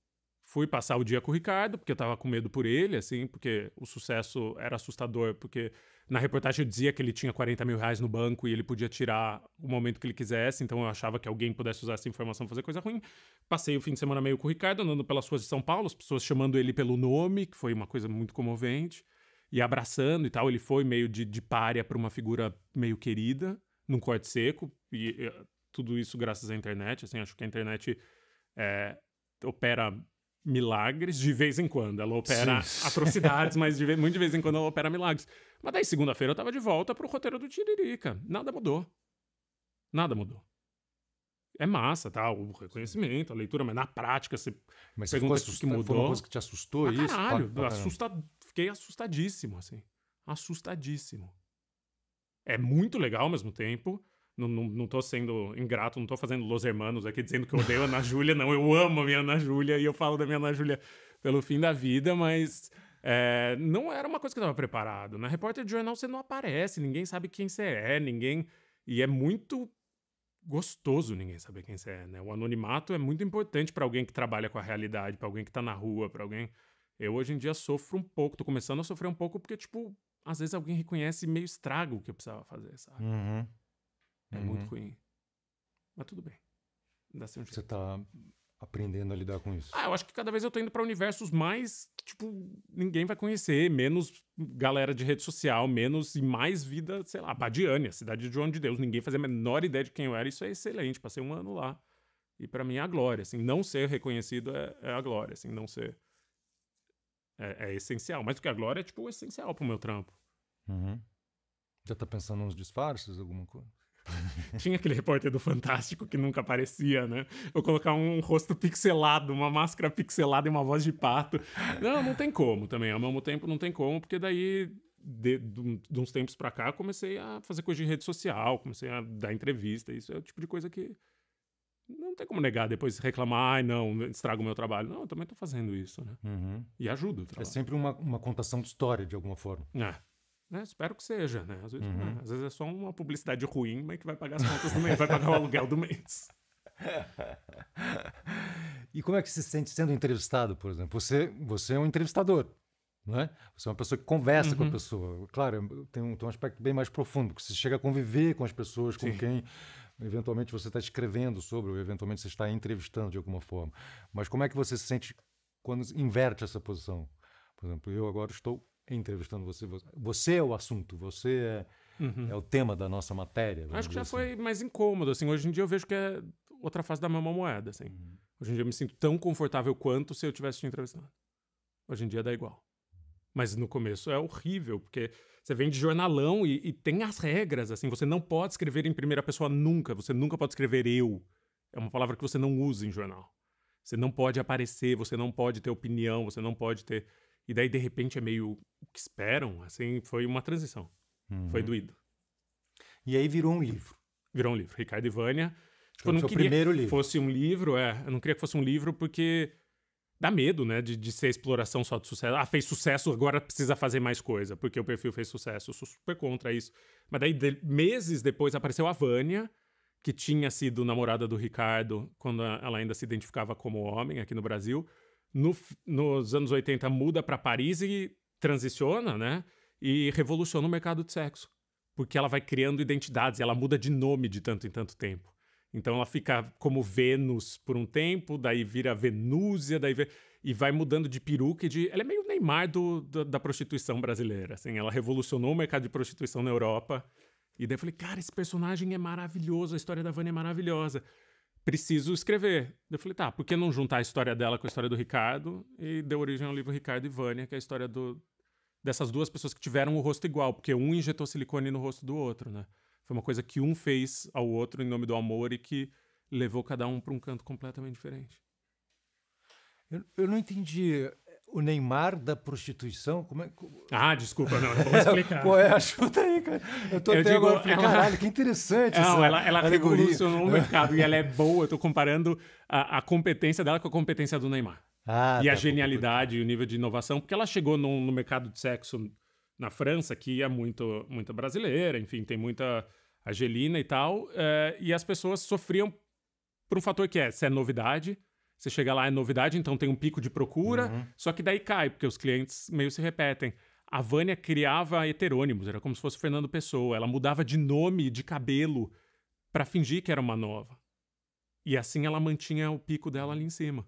B: Fui passar o dia com o Ricardo, porque eu tava com medo por ele, assim, porque o sucesso era assustador, porque na reportagem eu dizia que ele tinha 40 mil reais no banco e ele podia tirar o momento que ele quisesse, então eu achava que alguém pudesse usar essa informação para fazer coisa ruim. Passei o fim de semana meio com o Ricardo, andando pelas ruas de São Paulo, as pessoas chamando ele pelo nome, que foi uma coisa muito comovente, e abraçando e tal. Ele foi meio de, de párea para uma figura meio querida, num corte seco, e, e eh, tudo isso graças à internet, assim, acho que a internet é, opera milagres de vez em quando. Ela opera Sim. atrocidades, mas de vez, muito de vez em quando ela opera milagres. Mas daí, segunda-feira, eu tava de volta pro roteiro do Tiririca. Nada mudou. Nada mudou. É massa, tá? O reconhecimento, a leitura, mas na prática você mas você pergunta o que mudou. Foi uma coisa que te assustou ah, isso? Caralho, pra, pra assusta... fiquei assustadíssimo, assim. Assustadíssimo. É muito legal ao mesmo tempo. Não, não, não tô sendo ingrato, não tô fazendo Los Hermanos aqui dizendo que eu odeio a Ana Júlia, não. Eu amo a minha Ana Júlia e eu falo da minha Ana Júlia pelo fim da vida, mas é, não era uma coisa que eu tava preparado. Na Repórter de Jornal você não aparece, ninguém sabe quem você é, ninguém. E é muito gostoso ninguém saber quem você é, né? O anonimato é muito importante para alguém que trabalha com a realidade, para alguém que tá na rua, para alguém. Eu hoje em dia sofro um pouco, tô começando a sofrer um pouco porque, tipo, às vezes alguém reconhece meio estrago o que eu precisava fazer, sabe? Uhum. É uhum. muito ruim. Mas tudo bem. Dá jeito. Você tá aprendendo a lidar com isso? Ah, eu acho que cada vez eu tô indo para universos mais, tipo, ninguém vai conhecer, menos galera de rede social, menos e mais vida, sei lá, Badiânia, cidade de João de Deus, ninguém fazia a menor ideia de quem eu era, isso é excelente, passei um ano lá. E para mim é a glória, assim, não ser reconhecido é, é a glória, assim, não ser é, é, essencial, mas do que a glória é tipo essencial pro meu trampo.
A: Uhum. Já tá pensando nos disfarces, alguma
B: coisa? Tinha aquele repórter do Fantástico que nunca aparecia, né? Eu colocar um rosto pixelado, uma máscara pixelada e uma voz de pato. Não, não tem como também. Ao mesmo tempo, não tem como, porque daí de, de, uns tempos para cá, comecei a fazer coisa de rede social, comecei a dar entrevista. Isso é o tipo de coisa que não tem como negar depois reclamar, ai não, estrago o meu trabalho. Não, eu também tô fazendo isso, né? Uhum. E
A: ajudo. o é trabalho. É sempre uma, uma contação de história, de alguma forma. É.
B: Né? Espero que seja, né? Às vezes, é. uhum. é. Às vezes é só uma publicidade ruim, mas que vai pagar as contas do mês, vai pagar o aluguel do mês.
A: e como é que se sente sendo entrevistado, por exemplo? Você, você é um entrevistador, não é? Você é uma pessoa que conversa uhum. com a uhum. pessoa. Claro, tem um, tem um aspecto bem mais profundo, porque você chega a conviver com as pessoas, com Sim. quem eventualmente você está escrevendo sobre, ou eventualmente você está entrevistando de alguma forma. Mas como é que você se sente quando inverte essa posição? Por exemplo, eu agora estou entrevistando você. Você é o assunto, você é, uhum. é o tema da nossa matéria. Acho que já assim.
B: foi mais incômodo. Assim, hoje em dia eu vejo que é outra face da mesma moeda. Assim. Uhum. Hoje em dia eu me sinto tão confortável quanto se eu tivesse te entrevistado. Hoje em dia dá igual. Mas no começo é horrível, porque você vem de jornalão e, e, tem as regras, assim, você não pode escrever em primeira pessoa nunca, você nunca pode escrever eu. É uma palavra que você não usa em jornal. Você não pode aparecer, você não pode ter opinião, você não pode ter e daí, de repente, é meio o que esperam, assim, foi uma transição. Uhum. Foi doído. E aí virou um livro. Virou um livro. Ricardo e Vânia. Tipo, eu não queria primeiro que livro. fosse um livro, é. Eu não queria que fosse um livro porque dá medo, né? De, de ser exploração só de sucesso. Ah, fez sucesso, agora precisa fazer mais coisa, porque o perfil fez sucesso. Eu sou super contra isso. Mas daí, de, meses depois, apareceu a Vânia, que tinha sido namorada do Ricardo quando ela ainda se identificava como homem aqui no Brasil no, nos anos 80 muda para Paris e transiciona, né? E revoluciona o mercado de sexo. Porque ela vai criando identidades, ela muda de nome de tanto em tanto tempo. Então ela fica como Vênus por um tempo, daí vira Venúzia, daí vira... e vai mudando de peruca e de. Ela é meio Neymar do, do, da prostituição brasileira. Assim. Ela revolucionou o mercado de prostituição na Europa. E daí eu falei, cara, esse personagem é maravilhoso, a história da Vânia é maravilhosa preciso escrever. Eu falei, tá, por que não juntar a história dela com a história do Ricardo? E deu origem ao livro Ricardo e Vânia, que é a história do, dessas duas pessoas que tiveram o rosto igual, porque um injetou silicone no rosto do outro, né? Foi uma coisa que um fez ao outro em nome do amor e que levou cada um para um canto completamente diferente.
A: Eu, eu não entendi o Neymar da prostituição? Como é...
B: Ah, desculpa, não, vou explicar. Pô, é, ajuda aí, cara. Eu tô eu até digo, agora ela... caralho, que interessante não, essa ela, ela revolucionou o mercado e ela é boa. Eu tô comparando a, a competência dela com a competência do Neymar. Ah, e tá a genialidade e o nível de inovação, porque ela chegou no, no, mercado de sexo na França, que é muito, muito brasileira, enfim, tem muita Angelina e tal, eh, e as pessoas sofriam por um fator que é, se é novidade, você chega lá, é novidade, então tem um pico de procura, uhum. só que daí cai, porque os clientes meio se repetem. A Vânia criava heterônimos, era como se fosse Fernando Pessoa. Ela mudava de nome, de cabelo, para fingir que era uma nova. E assim ela mantinha o pico dela ali em cima.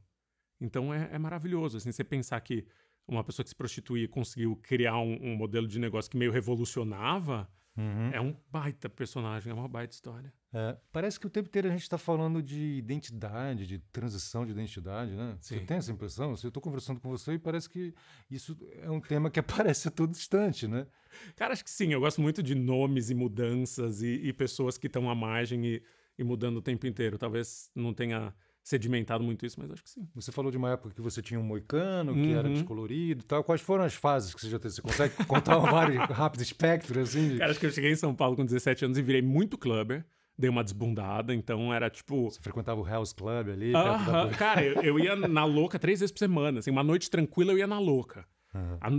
B: Então é, é maravilhoso, assim, você pensar que uma pessoa que se prostituía conseguiu criar um, um modelo de negócio que meio revolucionava Uhum. É um baita personagem, é uma baita história.
A: É, parece que o tempo inteiro a gente está falando de identidade, de transição de identidade, né? Sim. Você tem essa impressão? Eu estou conversando com você e parece que isso é um tema que aparece a todo instante, né?
B: Cara, acho que sim. Eu gosto muito de nomes e mudanças e, e pessoas que estão à margem e, e mudando o tempo inteiro. Talvez não tenha sedimentado muito isso, mas acho que sim. Você falou de uma época que você tinha um moicano, que uhum. era descolorido e tal. Quais foram as fases que você já teve? Você consegue contar um vários rápido espectro, assim? Cara, acho que eu cheguei em São Paulo com 17 anos e virei muito clubber. Dei uma desbundada, então era tipo. Você frequentava o House Club ali? Uh -huh. da... Cara, eu, eu, ia na louca três vezes por semana. Assim, uma noite tranquila eu ia na louca.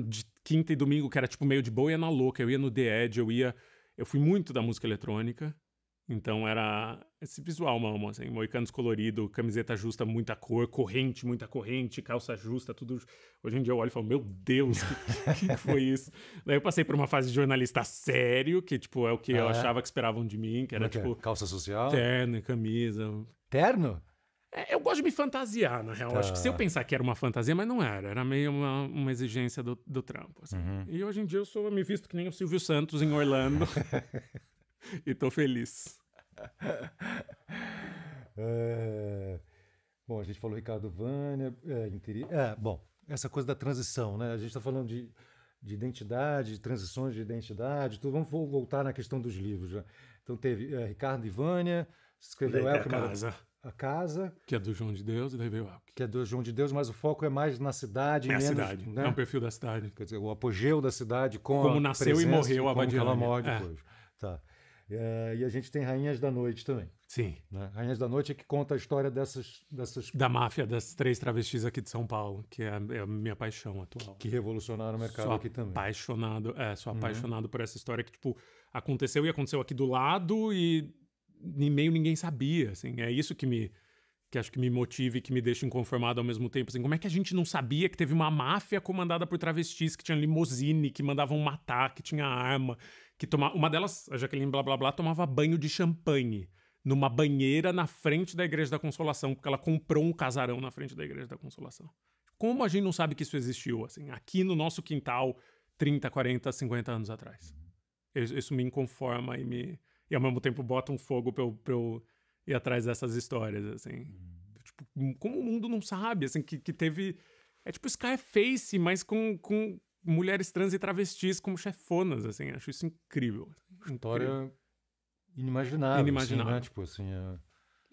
B: de quinta e domingo, que era tipo meio de boa, eu ia na louca. Eu ia no The Edge, eu ia. Eu fui muito da música eletrônica. Então era esse visual, mano, assim, moicanos colorido, camiseta justa, muita cor, corrente, muita corrente, calça justa, tudo. Hoje em dia eu olho e falo, meu Deus, que, que foi isso? Daí eu passei por uma fase de jornalista sério, que tipo é o que ah, eu é? achava que esperavam de mim, que era é é? tipo calça social, terno, camisa. Terno? É, eu gosto de me fantasiar, na real. Tá. Acho que se eu tá. pensar que era uma fantasia, mas não era. Era meio uma, uma exigência do, do trampo. Assim. Uhum. E hoje em dia eu sou, me visto que nem o Silvio Santos em Orlando. e tô feliz. é...
A: Bom, a gente falou Ricardo Vânia, é, interi... é, bom, essa coisa da transição, né? A gente está falando de, de identidade, de transições de identidade, tudo. Vamos voltar na questão dos livros. Né? Então teve é, Ricardo e Vânia, escreveu Daí Elke, a casa. A casa. Que é do João de Deus e daí veio Elke. Que é do João de Deus, mas o foco é mais na cidade. É menos, a cidade, né? é um perfil da cidade. Quer dizer, o apogeu da cidade com Como nasceu presença, e morreu a Como ela morre é. depois. Tá. É, e a gente tem Rainhas da Noite também. Sim. Né? Rainhas da Noite é que conta a história dessas, dessas. Da
B: máfia das três travestis aqui de São Paulo, que é, é a minha paixão atual. Que, que revolucionaram o mercado sou aqui também. Apaixonado, é, sou uhum. apaixonado uhum. por essa história que, tipo, aconteceu e aconteceu aqui do lado e meio ninguém sabia, assim. É isso que me que acho que me motive e que me deixa inconformado ao mesmo tempo. Assim, como é que a gente não sabia que teve uma máfia comandada por travestis, que tinha limusine que mandavam matar, que tinha arma, que tomava. Uma delas, a Jaqueline Blá Blá Blá, tomava banho de champanhe numa banheira na frente da Igreja da Consolação, porque ela comprou um casarão na frente da Igreja da Consolação. Como a gente não sabe que isso existiu, assim, aqui no nosso quintal, 30, 40, 50 anos atrás? Isso me inconforma e me. E ao mesmo tempo bota um fogo pra eu, pra eu ir atrás dessas histórias, assim. Uhum. Tipo, como o mundo não sabe, assim, que, que teve. É tipo é face mas com, com mulheres trans e travestis como chefonas, assim. Acho isso incrível. Assim, História incrível. inimaginável. Inimaginável. Assim, né? Tipo assim.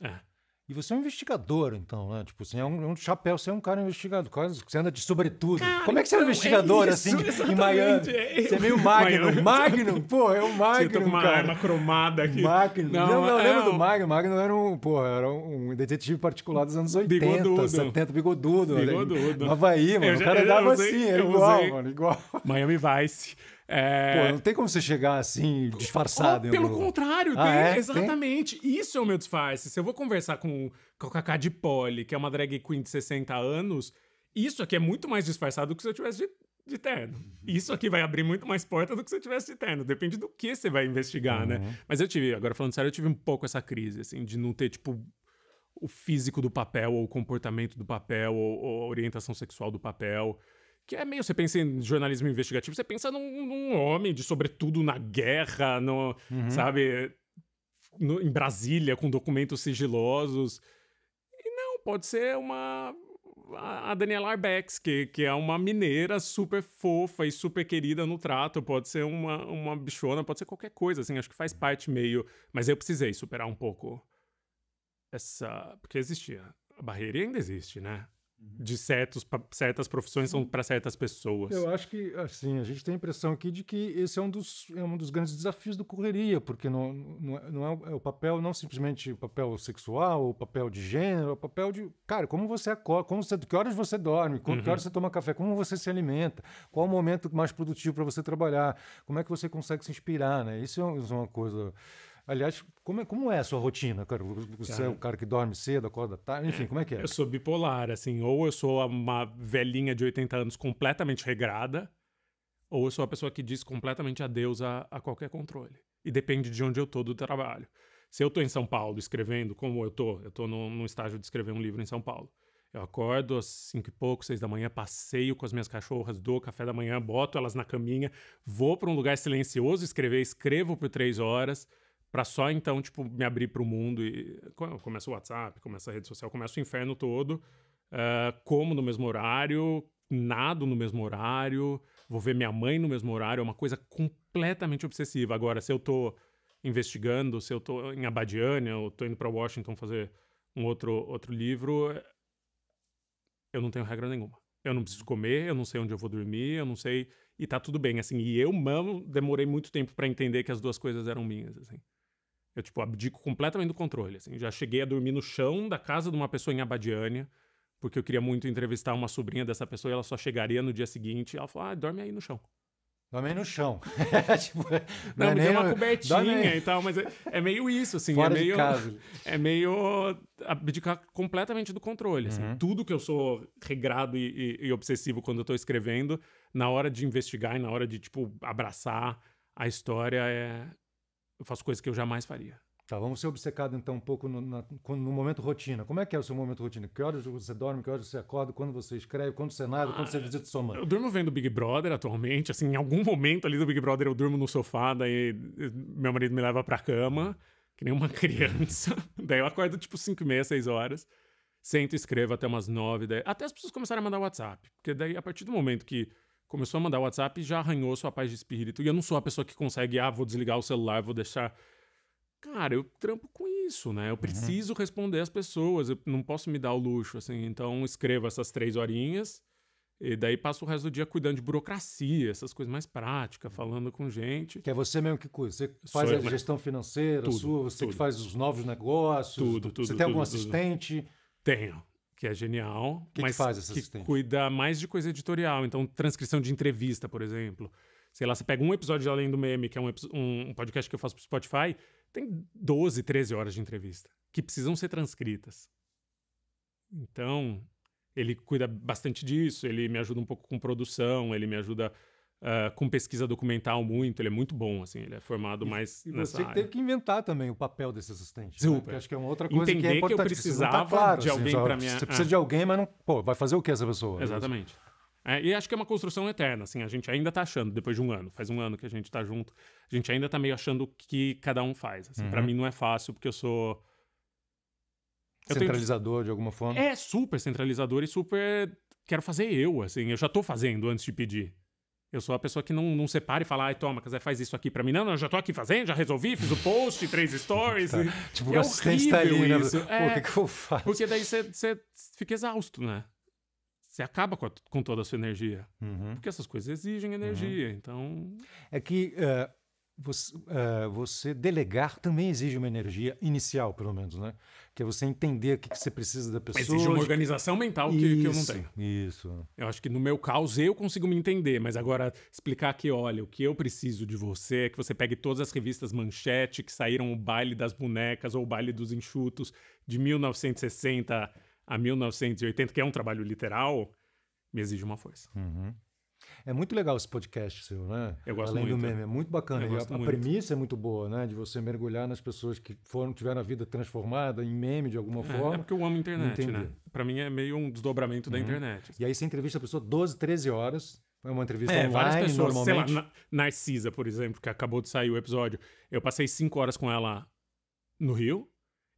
B: É... É. E você é um
A: investigador, então, né? Tipo, você é um, é um chapéu, você é um cara investigador, quase você anda de sobretudo. Cara, Como é que você é um então, é investigador, é isso, assim, em Miami? É você é meio Magnum. Magnum, pô, é um Magnum, você tá uma arma
B: cromada aqui. Magnum. Não, não, não é lembro um... do
A: Magnum. Magnum era um, pô, era um detetive particular dos anos 80, bigodudo. 70, bigodudo. Bigodudo. No Havaí, mano, eu já, o cara dava assim, era igual, usei. mano, igual. Miami Vice. É... Pô, não tem como você chegar assim, disfarçado. Oh, pelo eu... contrário, ah, tem, é? exatamente.
B: Tem? Isso é o meu disfarce. Se eu vou conversar com, com o Kaká de Poli, que é uma drag queen de 60 anos, isso aqui é muito mais disfarçado do que se eu tivesse de, de terno. Isso aqui vai abrir muito mais porta do que se eu tivesse de terno. Depende do que você vai investigar, né? uhum. né? Mas eu tive, agora falando sério, eu tive um pouco essa crise, assim, de não ter, tipo, o físico do papel, ou o comportamento do papel, ou, ou a orientação sexual do papel que é meio, você pensa em jornalismo investigativo, você pensa num, num homem de sobretudo na guerra, no, uhum. sabe, no, em Brasília com documentos sigilosos. E não, pode ser uma a Daniela Arbex, que, que é uma mineira super fofa e super querida no trato, pode ser uma, uma bichona, pode ser qualquer coisa, assim, acho que faz parte meio, mas eu precisei superar um pouco essa, porque existia a barreira ainda existe, né? de certos, certas profissões são para certas pessoas. Eu
A: acho que, assim, a gente tem a impressão aqui de que esse é um dos, é um dos grandes desafios do correria, porque não, não, é, não é, é o papel, não simplesmente o papel sexual, o papel de gênero, é o papel de, cara, como você acorda, como você, que horas você dorme, como, uhum. que horas você toma café, como você se alimenta, qual o momento mais produtivo para você trabalhar, como é que você consegue se inspirar, né? Isso é, é uma
B: coisa... Aliás, como é, como é a sua rotina, cara? Você cara, é o cara que dorme cedo, acorda tarde, enfim, é, como é que é? Eu sou bipolar, assim, ou eu sou uma velhinha de 80 anos completamente regrada, ou eu sou a pessoa que diz completamente adeus a, a qualquer controle. E depende de onde eu tô do trabalho. Se eu tô em São Paulo escrevendo, como eu tô, eu tô no, estágio de escrever um livro em São Paulo. Eu acordo às cinco e pouco, seis da manhã, passeio com as minhas cachorras, dou café da manhã, boto elas na caminha, vou para um lugar silencioso escrever, escrevo por três horas, para só então, tipo, me abrir para o mundo e começa o WhatsApp, começa a rede social, começa o inferno todo. Uh, como no mesmo horário, nado no mesmo horário, vou ver minha mãe no mesmo horário, é uma coisa completamente obsessiva. Agora, se eu tô investigando, se eu tô em Abadiânia, ou tô indo para Washington fazer um outro, outro livro, eu não tenho regra nenhuma. Eu não preciso comer, eu não sei onde eu vou dormir, eu não sei. E tá tudo bem, assim. E eu, demorei muito tempo para entender que as duas coisas eram minhas, assim. Eu, tipo, abdico completamente do controle. Assim. Já cheguei a dormir no chão da casa de uma pessoa em Abadiânia, porque eu queria muito entrevistar uma sobrinha dessa pessoa e ela só chegaria no dia seguinte. ela falou: ah, dorme aí no chão. Dorme aí no chão. É, tipo, não, é não é me deu uma cobertinha e tal, mas é, é meio isso, assim. É Fora é, meio, é meio abdicar completamente do controle. Assim. Uhum. Tudo que eu sou regrado e, e, e obsessivo quando eu tô escrevendo, na hora de investigar e na hora de, tipo, abraçar a história é, eu faço coisas que eu jamais faria.
A: Tá, vamos ser obcecados então um pouco no, na, no, momento rotina. Como é que é o seu momento rotina? Que horas você dorme, que horas você acorda, quando você escreve, quando você nada, ah, quando você ah, visita sua mãe? Eu durmo vendo
B: Big Brother atualmente, assim, em algum momento ali do Big Brother eu durmo no sofá, daí eh, meu marido me leva pra cama, que nem uma criança. daí eu acordo tipo 5 e meia, 6 horas, sento e escrevo até umas 9, 10. Até as pessoas começarem a mandar WhatsApp. Porque daí, a partir do momento que começou a mandar WhatsApp e já arranhou sua paz de espírito. E eu não sou a pessoa que consegue, ah, vou desligar o celular, vou deixar. Cara, eu trampo com isso, né? Eu uhum. preciso uhum. responder às pessoas, eu não posso me dar o luxo, assim. Então, escrevo essas três horinhas e daí passo o resto do dia cuidando de burocracia, essas coisas mais práticas, uhum. falando com gente.
A: Que é você mesmo que cuida. Você faz a gestão financeira tudo, sua, você tudo. que faz os novos negócios. Tudo, tudo. Você tudo, tem algum assistente?
B: Tenho, que é genial. Que mas que faz essa que cuida mais de coisa editorial. Então, transcrição de entrevista, por exemplo. Sei lá, você pega um episódio de Além do Meme, que é um, um podcast que eu faço pro Spotify, tem 12, 13 horas de entrevista que precisam ser transcritas. Então, ele cuida bastante disso, ele me ajuda um pouco com produção, ele me ajuda Uh, com pesquisa documental muito, ele é muito bom, assim, ele é formado e, mais e nessa você área. teve
A: que inventar também o papel desse assistente. Né? Super. Né? acho que é uma outra coisa é Entender que é importante. que eu tá precisava claro, de assim, alguém assim, para minha... Você precisa é. de alguém, mas não... Pô, vai fazer o que essa pessoa? É Exatamente.
B: É, e acho que é uma construção eterna, assim, a gente ainda está achando, depois de um ano, faz um ano que a gente está junto, a gente ainda está meio achando o que cada um faz. Assim. Uhum. para mim não é fácil, porque eu sou... centralizador tenho... de alguma forma? É, super centralizador e super... Quero fazer eu, assim, eu já estou fazendo antes de pedir. Eu sou a pessoa que não, não separa e fala, ai, toma, Zé, faz isso aqui pra mim. Não, não, eu já tô aqui fazendo, já resolvi, fiz o post, três stories. tá. e... Tipo, e é assistente tá ali, né? Pô, é, que, que eu faço? Porque daí você fica exausto, né? Você acaba com, a, com, toda a sua energia. Uhum. Porque essas coisas exigem energia,
A: uhum. então... É que... Uh você, uh, eh, você, delegar também exige uma energia inicial, pelo menos, né? Que é você entender o que, que você precisa da pessoa. Exige uma organização mental que, isso, que eu não tenho. Isso.
B: Eu acho que no meu caos eu consigo me entender, mas agora explicar que, olha, o que eu preciso de você é que você pegue todas as revistas manchete que saíram o baile das bonecas ou o baile dos enxutos de 1960 a 1980, que é um trabalho literal, me exige uma força. Uhum.
A: É muito legal esse podcast seu, né? Eu gosto Além muito. Além do meme, é muito bacana. a, muito. premissa é muito boa, né? De você mergulhar nas pessoas que foram tiveram a vida transformada em meme de alguma é, é forma. É porque eu amo internet, né?
B: Para mim é meio um desdobramento uhum. da internet. Assim. E aí você entrevista a pessoa 12, 13 horas. É uma entrevista é, online, várias pessoas, normalmente. Sei lá, Narcisa, por exemplo, que acabou de sair o episódio. Eu passei 5 horas com ela no Rio,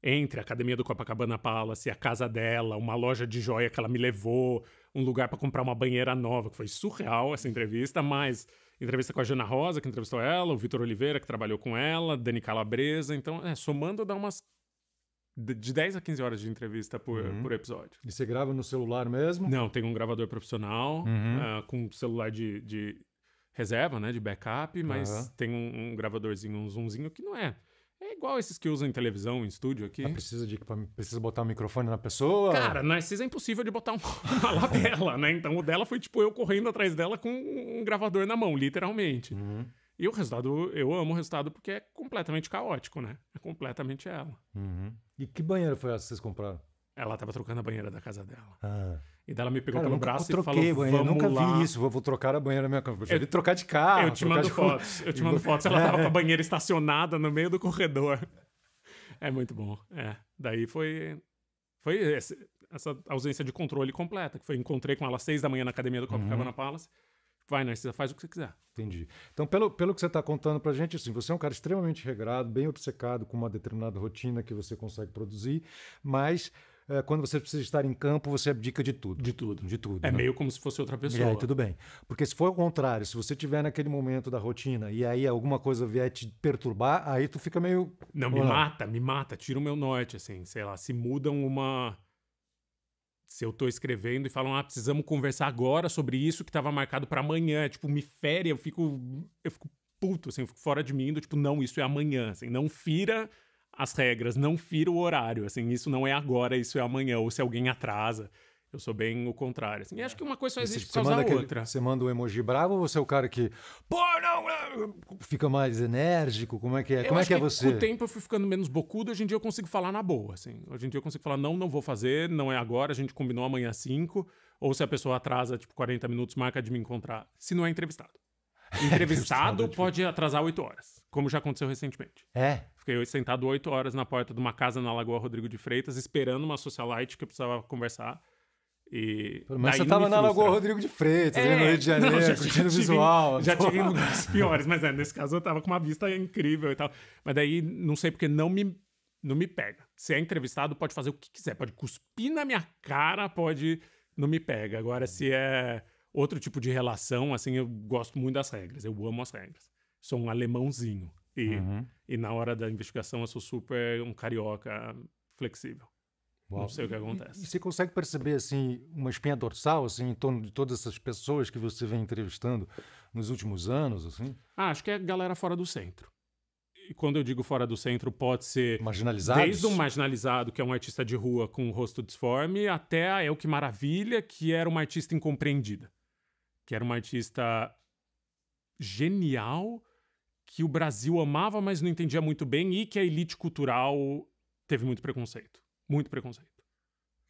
B: entre a Academia do Copacabana Palace, a casa dela, uma loja de joia que ela me levou, um lugar para comprar uma banheira nova, que foi surreal essa entrevista, mas entrevista com a Jana Rosa, que entrevistou ela, o Vitor Oliveira, que trabalhou com ela, Dani Calabresa. Então, é, somando dá umas. De 10 a 15 horas de entrevista por, uhum. por episódio. E você grava no celular mesmo? Não, tem um gravador profissional, uhum. uh, com celular de, de reserva, né? De backup, mas uhum. tem um, um, gravadorzinho, um zoomzinho que não é é igual esses que usam em televisão, em estúdio aqui. Ah, precisa de precisa botar um microfone na pessoa? Cara, Narcisa é impossível de botar um, uma lapela, né? Então o dela foi tipo eu correndo atrás dela com um gravador na mão, literalmente. Uhum. E o resultado, eu amo o resultado porque é completamente caótico, né? É completamente ela. Uhum. E que banheira foi essa que vocês compraram? Ela tava trocando a banheira da casa dela. Ah. E daí ela me pegou Cara, pelo braço e falou: banheiro, Vamos nunca lá. vi
A: isso, vou, vou trocar a banheira na minha cama. Eu, eu trocar de carro. Eu te mando fotos. Eu te mando fotos. Ela tava com a
B: banheira estacionada no meio do corredor. É muito bom. É. Daí foi. Foi esse, essa ausência de controle completa. Que foi, encontrei com ela às seis da manhã na academia do Copacabana uhum. Palace. Vai, Narcisa, né, faz o que você quiser.
A: Entendi. Então, pelo, pelo que você está contando para a gente, assim, você é um cara extremamente regrado, bem obcecado com uma determinada rotina que você consegue produzir, mas é, quando você precisa estar em campo, você abdica de tudo. De tudo. De tudo. É né? meio como se fosse outra pessoa. É, tudo bem. Porque se for o contrário, se você tiver naquele momento da rotina e aí alguma coisa vier te perturbar, aí tu fica meio. Não, me mata,
B: me mata, tira o meu norte, assim, sei lá, se mudam uma. Se eu tô escrevendo e falam, ah, precisamos conversar agora sobre isso que tava marcado para amanhã. Tipo, me fere, eu fico. Eu fico puto, assim, eu fico fora de mim, do tipo, não, isso é amanhã, assim, não fira as regras, não fira o horário, assim, isso não é agora, isso é amanhã, ou se alguém atrasa. Eu sou bem o contrário. Assim. E acho é. que uma coisa só existe você por causa da aquele, outra. Você manda um
A: emoji bravo ou você é o cara que. Pô, não! Fica mais enérgico? Como é que é? Eu Como é que, é você? Com o tempo
B: eu fui ficando menos bocudo, hoje em dia eu consigo falar na boa. Assim. Hoje em dia eu consigo falar, não, não vou fazer, não é agora, a gente combinou amanhã às 5. Ou se a pessoa atrasa, tipo, 40 minutos, marca de me encontrar. Se não é entrevistado. Entrevistado, é, entrevistado tipo pode atrasar 8 horas como já aconteceu recentemente. É. Fiquei sentado oito horas na porta de uma casa na Lagoa Rodrigo de Freitas, esperando uma socialite que eu precisava conversar. E mas você tava na Lagoa Rodrigo de Freitas, é, no Rio de Janeiro, não, já, curtindo já visual. Já tive lugares piores, mas é, nesse caso eu tava com uma vista incrível e tal. Mas daí, não sei porque não me, não me pega. Se é entrevistado, pode fazer o que quiser. Pode cuspir na minha cara, pode... Não me pega. Agora, se é outro tipo de relação, assim, eu gosto muito das regras. Eu amo as regras sou um alemãozinho. E, uhum. e na hora da investigação eu sou super um carioca flexível. Uau. Não sei o que acontece. E, e
A: você consegue perceber assim uma espinha dorsal assim em torno de todas essas pessoas que você vem entrevistando nos últimos anos assim?
B: Ah, acho que é a galera fora do centro. E quando eu digo fora do centro, pode ser marginalizado, desde um marginalizado que é um artista de rua com um rosto disforme, até a El que maravilha, que era uma artista incompreendida, que era uma artista genial que o Brasil amava, mas não entendia muito bem e que a elite cultural teve muito preconceito. Muito preconceito.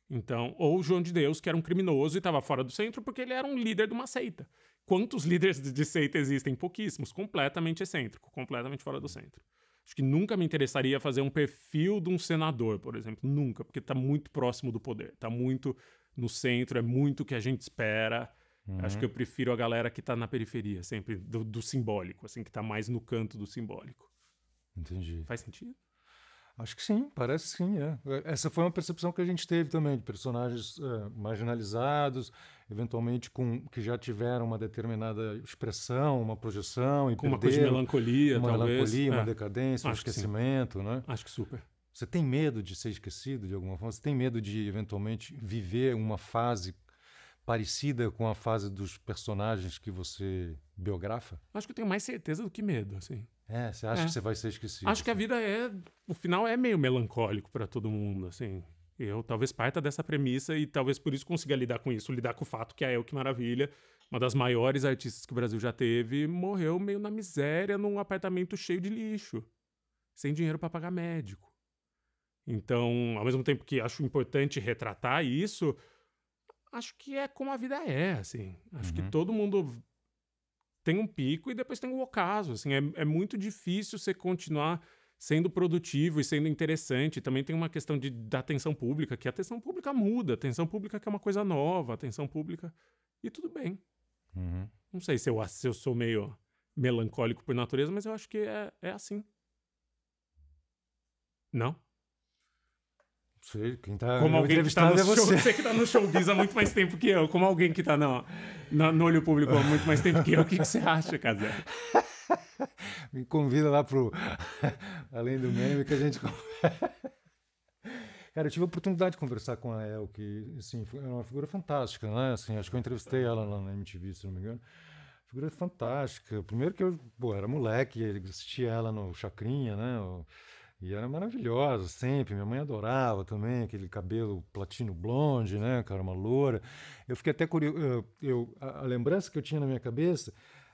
B: Então, ou João de Deus, que era um criminoso e estava fora do centro porque ele era um líder de uma seita. Quantos líderes de seita existem? Pouquíssimos. Completamente excêntrico, completamente fora do centro. Acho que nunca me interessaria fazer um perfil de um senador, por exemplo. Nunca, porque está muito próximo do poder. Está muito no centro, é muito o que a gente espera. Uhum. Acho que eu prefiro a galera que está na periferia, sempre do, do, simbólico, assim, que está mais no canto do simbólico. Entendi. Faz sentido? Acho que sim, parece sim, é.
A: Essa foi uma percepção que a gente teve também de personagens é, marginalizados, eventualmente com que já tiveram uma determinada expressão, uma projeção e com uma coisa de melancolia, uma talvez. melancolia, é. uma decadência, Acho um esquecimento, né? Acho que super. Você tem medo de ser esquecido de alguma forma? Você tem medo de eventualmente viver uma fase parecida com a fase dos personagens que você biografa?
B: Acho que eu tenho mais certeza do que medo, assim. É, você acha é. que você vai ser esquecido? Acho assim. que a assim? vida é, o final é meio melancólico para todo mundo, assim. Eu talvez parta dessa premissa e talvez por isso consiga lidar com isso, lidar com o fato que a El que maravilha, uma das maiores artistas que o Brasil já teve, morreu meio na miséria num apartamento cheio de lixo, sem dinheiro para pagar médico. Então, ao mesmo tempo que acho importante retratar isso, acho que é como a vida é, assim. Acho uhum. que todo mundo tem um pico e depois tem um ocaso, assim. É, é, muito difícil você continuar sendo produtivo e sendo interessante. Também tem uma questão de, da atenção pública, que a atenção pública muda. A atenção pública que é uma coisa nova, a atenção pública... E tudo bem. Uhum. Não sei se eu, se eu sou meio melancólico por natureza, mas eu acho que é, é assim. Não? Sei, quem tá como alguém que está no é Show, você que está no showbiz há muito mais tempo que eu, como alguém que está no, no, olho público há muito mais tempo que eu, o que, que você acha, Casé? Me convida lá para
A: Além do Meme que a gente Cara, eu tive a oportunidade de conversar com a El, que assim, é uma figura fantástica, né? Assim, acho que eu entrevistei ela lá na MTV, se não me engano. Figura fantástica. Primeiro que eu, pô, era moleque, assistia ela no Chacrinha, né? Eu e era maravilhosa sempre. Minha mãe adorava também aquele cabelo platino blonde, né, cara, uma loura. Eu fiquei até curioso. Eh, eu, a, a, lembrança que eu tinha na minha cabeça,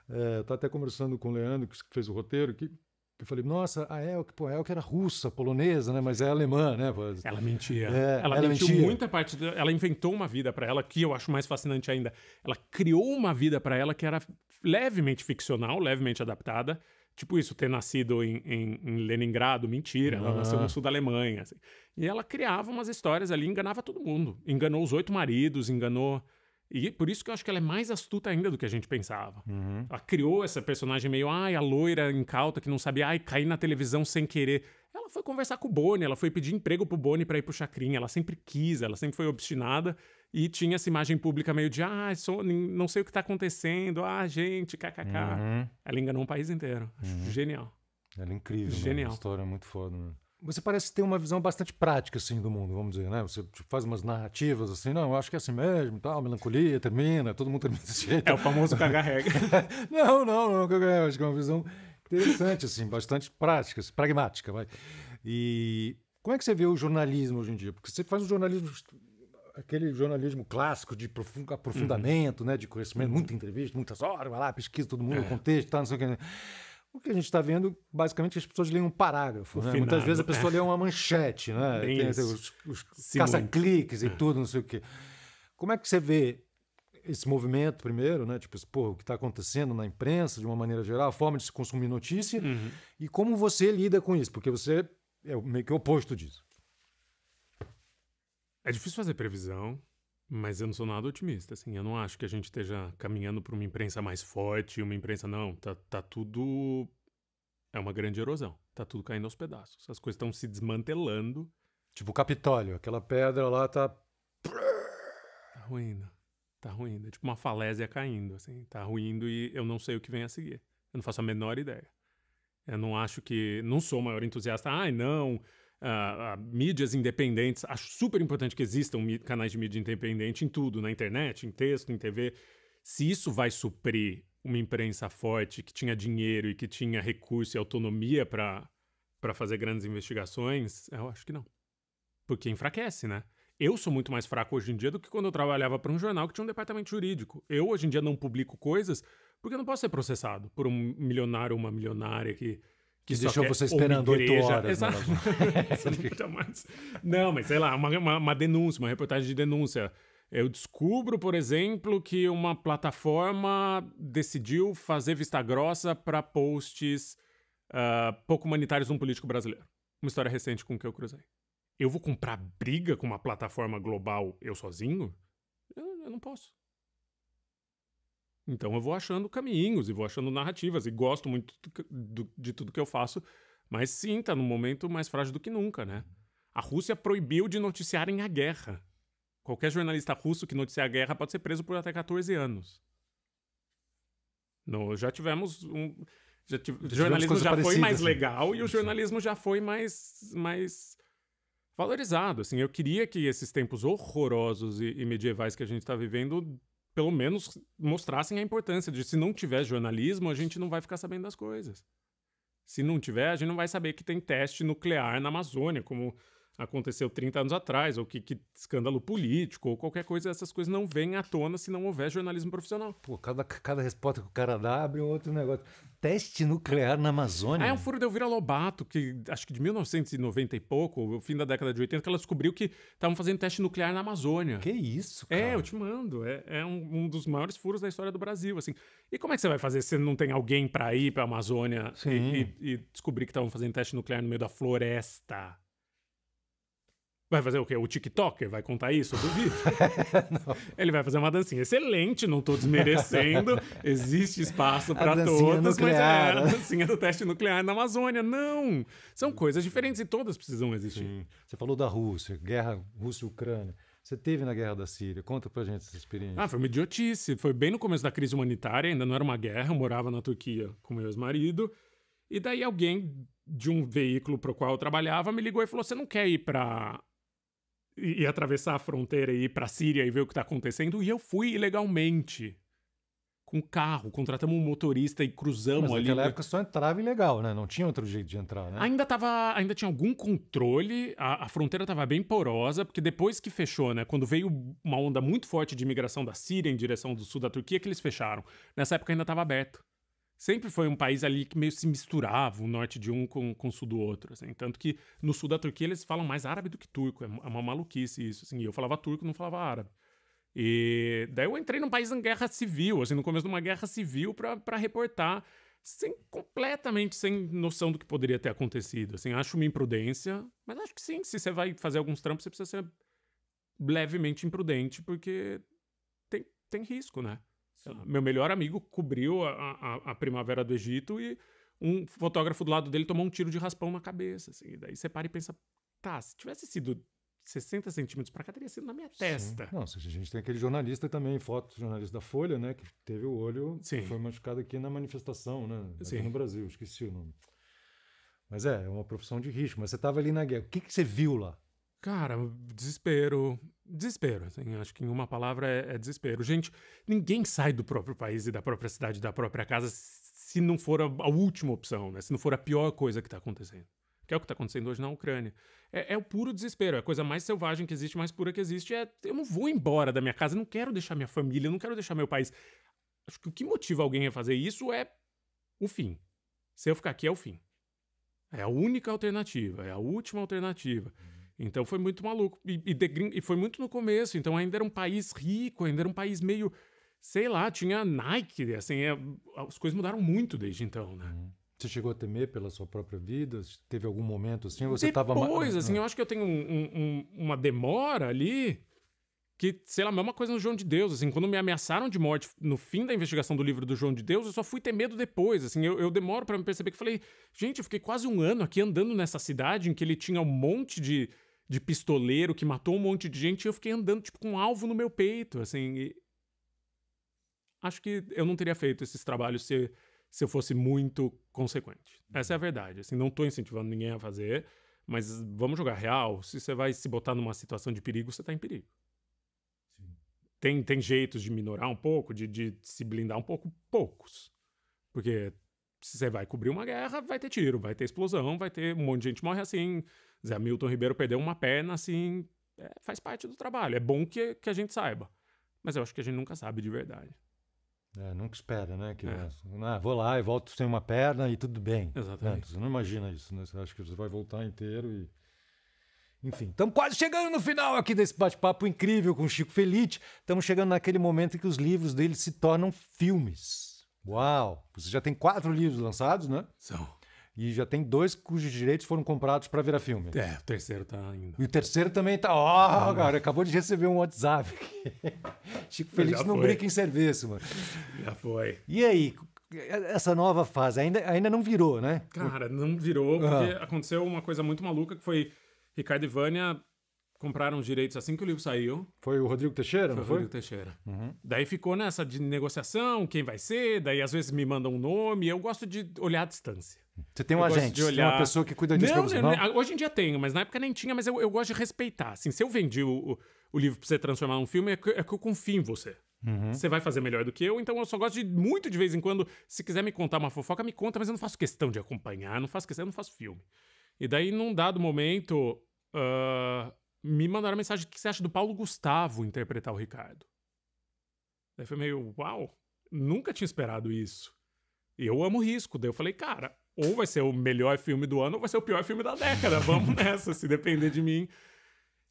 A: é, eu até conversando com o Leandro, que fez o roteiro, que eu falei, nossa, a Elke, pô, a Elke era russa, polonesa, né? Mas é alemã, né? Ela mentia. É, ela, ela, mentiu mentia. muita
B: parte. Do... Ela inventou uma vida para ela, que eu acho mais fascinante ainda. Ela criou uma vida para ela que era levemente ficcional, levemente adaptada, Tipo isso, ter nascido em, em, em Leningrado, mentira, ah. ela nasceu no ah. sul da Alemanha. Assim. E ela criava umas histórias ali, enganava todo mundo. Enganou os oito maridos, enganou... E por isso que eu acho que ela é mais astuta ainda do que a gente pensava. Uhum. Ela criou essa personagem meio, ai, a loira incauta que não sabia, ai, cair na televisão sem querer. Ela foi conversar com o Boni, ela foi pedir emprego pro Boni para ir pro Chacrinha, ela sempre quis, ela sempre foi obstinada. E tinha essa imagem pública meio de, ah, sou, não sei o que está acontecendo, ah, gente, kkk. Uhum. Ela enganou um país inteiro. Uhum. Genial.
A: Ela é incrível, Genial. Né? história muito foda, Você parece ter uma visão bastante prática, assim, do mundo, vamos dizer, né? Você tipo, faz umas narrativas, assim, não, eu acho que é assim mesmo, tal, melancolia, termina, todo mundo termina desse jeito. É o famoso cagar regra. não, não, não, eu acho que é uma visão interessante, assim, bastante prática, assim, pragmática, vai. E como é que você vê o jornalismo hoje em dia? Porque você faz um jornalismo aquele jornalismo clássico de aprofundamento, uhum. né, de conhecimento, uhum. muita entrevista, muitas horas, vai lá, pesquisa todo mundo, é. contexto, tá, não sei o que. O que a gente está vendo, basicamente, é as pessoas leem um parágrafo. Né? Muitas vezes a pessoa é. lê uma manchete, né? Tem, tem os, os caça-cliques e é. tudo, não sei o quê. Como é que você vê esse movimento primeiro, né? Tipo, pô, o que está acontecendo na imprensa, de uma maneira geral, a forma de se consumir notícia uhum. e como você lida com isso, porque você é meio que o oposto disso.
B: É difícil fazer previsão, mas eu não sou nada otimista, assim. Eu não acho que a gente esteja caminhando para uma imprensa mais forte, uma imprensa não. Tá, tá tudo é uma grande erosão. Tá tudo caindo aos pedaços. As coisas estão se desmantelando. Tipo o Capitólio, aquela pedra lá tá. Tá ruindo. Tá ruindo. É tipo uma falésia caindo, assim. Tá ruindo e eu não sei o que vem a seguir. Eu não faço a menor ideia. Eu não acho que. Não sou o maior entusiasta. Ai, não uh, mídias independentes. Acho super importante que existam canais de mídia independente em tudo, na internet, em texto, em TV. Se isso vai suprir uma imprensa forte, que tinha dinheiro e que tinha recurso e autonomia para fazer grandes investigações, eu acho que não. Porque enfraquece, né? Eu sou muito mais fraco hoje em dia do que quando eu trabalhava para um jornal que tinha um departamento jurídico. Eu hoje em dia não publico coisas porque eu não posso ser processado por um milionário ou uma milionária que que, que deixou é você esperando oito horas. Exato. Não, não, mas sei lá, uma, uma, uma, denúncia, uma reportagem de denúncia. Eu descubro, por exemplo, que uma plataforma decidiu fazer vista grossa para posts uh, pouco humanitários de um político brasileiro. Uma história recente com que eu cruzei. Eu vou comprar briga com uma plataforma global eu sozinho? eu, eu não posso. Então eu vou achando caminhos e vou achando narrativas e gosto muito de tudo que eu faço, mas sim, tá num momento mais frágil do que nunca, né? A Rússia proibiu de noticiarem a guerra. Qualquer jornalista russo que noticiar a guerra pode ser preso por até 14 anos. No, já tivemos um. Já o jornalismo já foi mais né? legal e o jornalismo já foi mais, mais valorizado. Assim, eu queria que esses tempos horrorosos e, e medievais que a gente está vivendo pelo menos mostrassem a importância de se não tiver jornalismo, a gente não vai ficar sabendo das coisas. Se não tiver, a gente não vai saber que tem teste nuclear na Amazônia, como aconteceu 30 anos atrás, ou que, que, escândalo político, ou qualquer coisa, essas coisas não vêm à tona se não houver jornalismo profissional. Pô, cada, cada resposta que o cara dá abre um outro negócio. Teste nuclear na Amazônia. aí ah, é um furo de Elvira Lobato, que acho que de 1990 e pouco, o fim da década de 80, que ela descobriu que estavam fazendo teste nuclear na Amazônia. Que isso, é, cara? É, eu te mando. É, é um, um, dos maiores furos da história do Brasil, assim. E como é que você vai fazer se não tem alguém para ir para a Amazônia e, e, e descobrir que estavam fazendo teste nuclear no meio da floresta? Vai fazer o quê? O TikToker vai contar isso? Eu duvido. É, ele vai fazer uma dancinha excelente, não estou desmerecendo. Existe espaço para todas, nuclear. mas é a né? dancinha do teste nuclear na Amazônia. Não! São coisas diferentes e todas precisam existir. Sim. Você falou da Rússia, guerra Rússia-Ucrânia. Você teve na guerra da Síria. Conta pra gente essa experiência. Ah, foi uma idiotice. Foi bem no começo da crise humanitária, ainda não era uma guerra, eu morava na Turquia com meu ex-marido. E daí alguém de um veículo pro qual eu trabalhava me ligou e falou: "Você não quer ir para e, atravessar a fronteira e ir para a Síria e ver o que está acontecendo. E eu fui ilegalmente. Com carro, contratamos um motorista e cruzamos Mas ali. Naquela época só entrava
A: ilegal, né? Não tinha outro jeito de entrar, né?
B: Ainda, tava, ainda tinha algum controle, a, a fronteira estava bem porosa, porque depois que fechou, né? Quando veio uma onda muito forte de imigração da Síria em direção do sul da Turquia, que eles fecharam. Nessa época ainda estava aberto sempre foi um país ali que meio se misturava o norte de um com, com o sul do outro. Assim. Tanto que no sul da Turquia eles falam mais árabe do que turco. É, é uma maluquice isso. Assim. Eu falava turco, não falava árabe. E daí eu entrei num país em guerra civil, assim, no começo de uma guerra civil para reportar, sem, completamente sem noção do que poderia ter acontecido. Assim, acho uma imprudência, mas acho que sim, se você vai fazer alguns trampos, você precisa ser levemente imprudente, porque tem, tem risco, né? Meu melhor amigo cobriu a, a, a, primavera do Egito e um fotógrafo do lado dele tomou um tiro de raspão na cabeça. Assim. daí você para e pensa, tá, se tivesse sido 60 centímetros para cá, teria sido na minha testa.
A: Sim. a gente tem aquele jornalista também, foto jornalista da Folha, né, que teve o olho, Sim. foi machucado aqui na manifestação, né, aqui no Brasil, esqueci o nome. Mas é, é uma profissão
B: de risco. Mas você estava ali na guerra. O que, que você viu lá? Cara, desespero. Desespero, assim, acho que em uma palavra é, é, desespero. Gente, ninguém sai do próprio país e da própria cidade, da própria casa, se não for a, a última opção, né? Se não for a pior coisa que está acontecendo. Que é o que está acontecendo hoje na Ucrânia. É, é, o puro desespero, é a coisa mais selvagem que existe, mais pura que existe. É eu não vou embora da minha casa, eu não quero deixar minha família, eu não quero deixar meu país. Acho que o que motiva alguém a fazer isso é o fim. Se eu ficar aqui, é o fim. É a única alternativa, é a última alternativa. Então foi muito maluco. E, e, e, foi muito no começo. Então ainda era um país rico, ainda era um país meio. Sei lá, tinha Nike, assim, é, as coisas mudaram
A: muito desde então, né? Uhum. Você chegou a temer pela sua própria vida? Teve algum momento assim? Você estava Depois, tava... assim, ah.
B: eu acho que eu tenho um, um, uma demora ali que, sei lá, a mesma é coisa no João de Deus, assim, quando me ameaçaram de morte no fim da investigação do livro do João de Deus, eu só fui ter medo depois, assim, eu, eu demoro para me perceber que falei, gente, eu fiquei quase um ano aqui andando nessa cidade em que ele tinha um monte de de pistoleiro que matou um monte de gente e eu fiquei andando, tipo, com um alvo no meu peito, assim. E... Acho que eu não teria feito esses trabalhos se, se eu fosse muito consequente. Essa é a verdade, assim, não tô incentivando ninguém a fazer, mas vamos jogar real. Se você vai se botar numa situação de perigo, você tá em perigo. Sim. Tem, tem jeitos de minorar um pouco, de, de se blindar um pouco? Poucos. Porque se você vai cobrir uma guerra, vai ter tiro, vai ter explosão, vai ter um monte de gente morre assim. Zé Milton Ribeiro perdeu uma perna, assim, é, faz parte do trabalho. É bom que, que a gente saiba. Mas eu acho que a gente nunca sabe de verdade.
A: É, nunca espera, né? Que, é. Né, assim, ah, vou lá e volto sem uma perna e tudo bem. Exatamente. Né, você não imagina isso, né? Você acha que você vai voltar inteiro e. Enfim, estamos quase chegando no final aqui desse bate-papo incrível com o Chico Felite. Estamos chegando naquele momento em que os livros dele se tornam filmes. Uau! Você já tem quatro livros lançados, né? São. E já tem dois cujos direitos foram comprados para virar filme. É, o terceiro tá ainda. E o terceiro também tá. Ó, oh, ah, cara, acabou de receber um WhatsApp. Chico Feliz não brinca em serviço, mano. Já foi. E aí, essa nova fase ainda, ainda não virou, né? Cara,
B: não virou ah. porque ah. aconteceu uma coisa muito maluca que foi Ricardo e Vânia compraram os direitos assim que o livro saiu. Foi o Rodrigo
A: Teixeira, foi? Foi o Rodrigo
B: Teixeira. Uhum. Daí ficou nessa de negociação, quem vai ser, daí às vezes me mandam um nome, eu gosto de olhar a distância. Você tem um eu agente, de olhar... tem uma pessoa que cuida disso não, você, não? Hoje em dia tenho, mas na época nem tinha, mas eu, eu gosto de respeitar. Assim, se eu vendi o, o, livro pra você transformar num filme, é que, é que eu confio em você. Uhum. Você vai fazer melhor do que eu, então eu só gosto de muito de vez em quando. Se quiser me contar uma fofoca, me conta, mas eu não faço questão de acompanhar, não faço questão, eu não faço filme. E daí, num dado momento, uh, me mandaram mensagem: o que você acha do Paulo Gustavo interpretar o Ricardo? Daí foi meio, uau, nunca tinha esperado isso. Eu amo risco. Daí eu falei, cara, ou vai ser o melhor filme do ano, ou vai ser o pior filme da década. Vamos nessa, se depender de mim.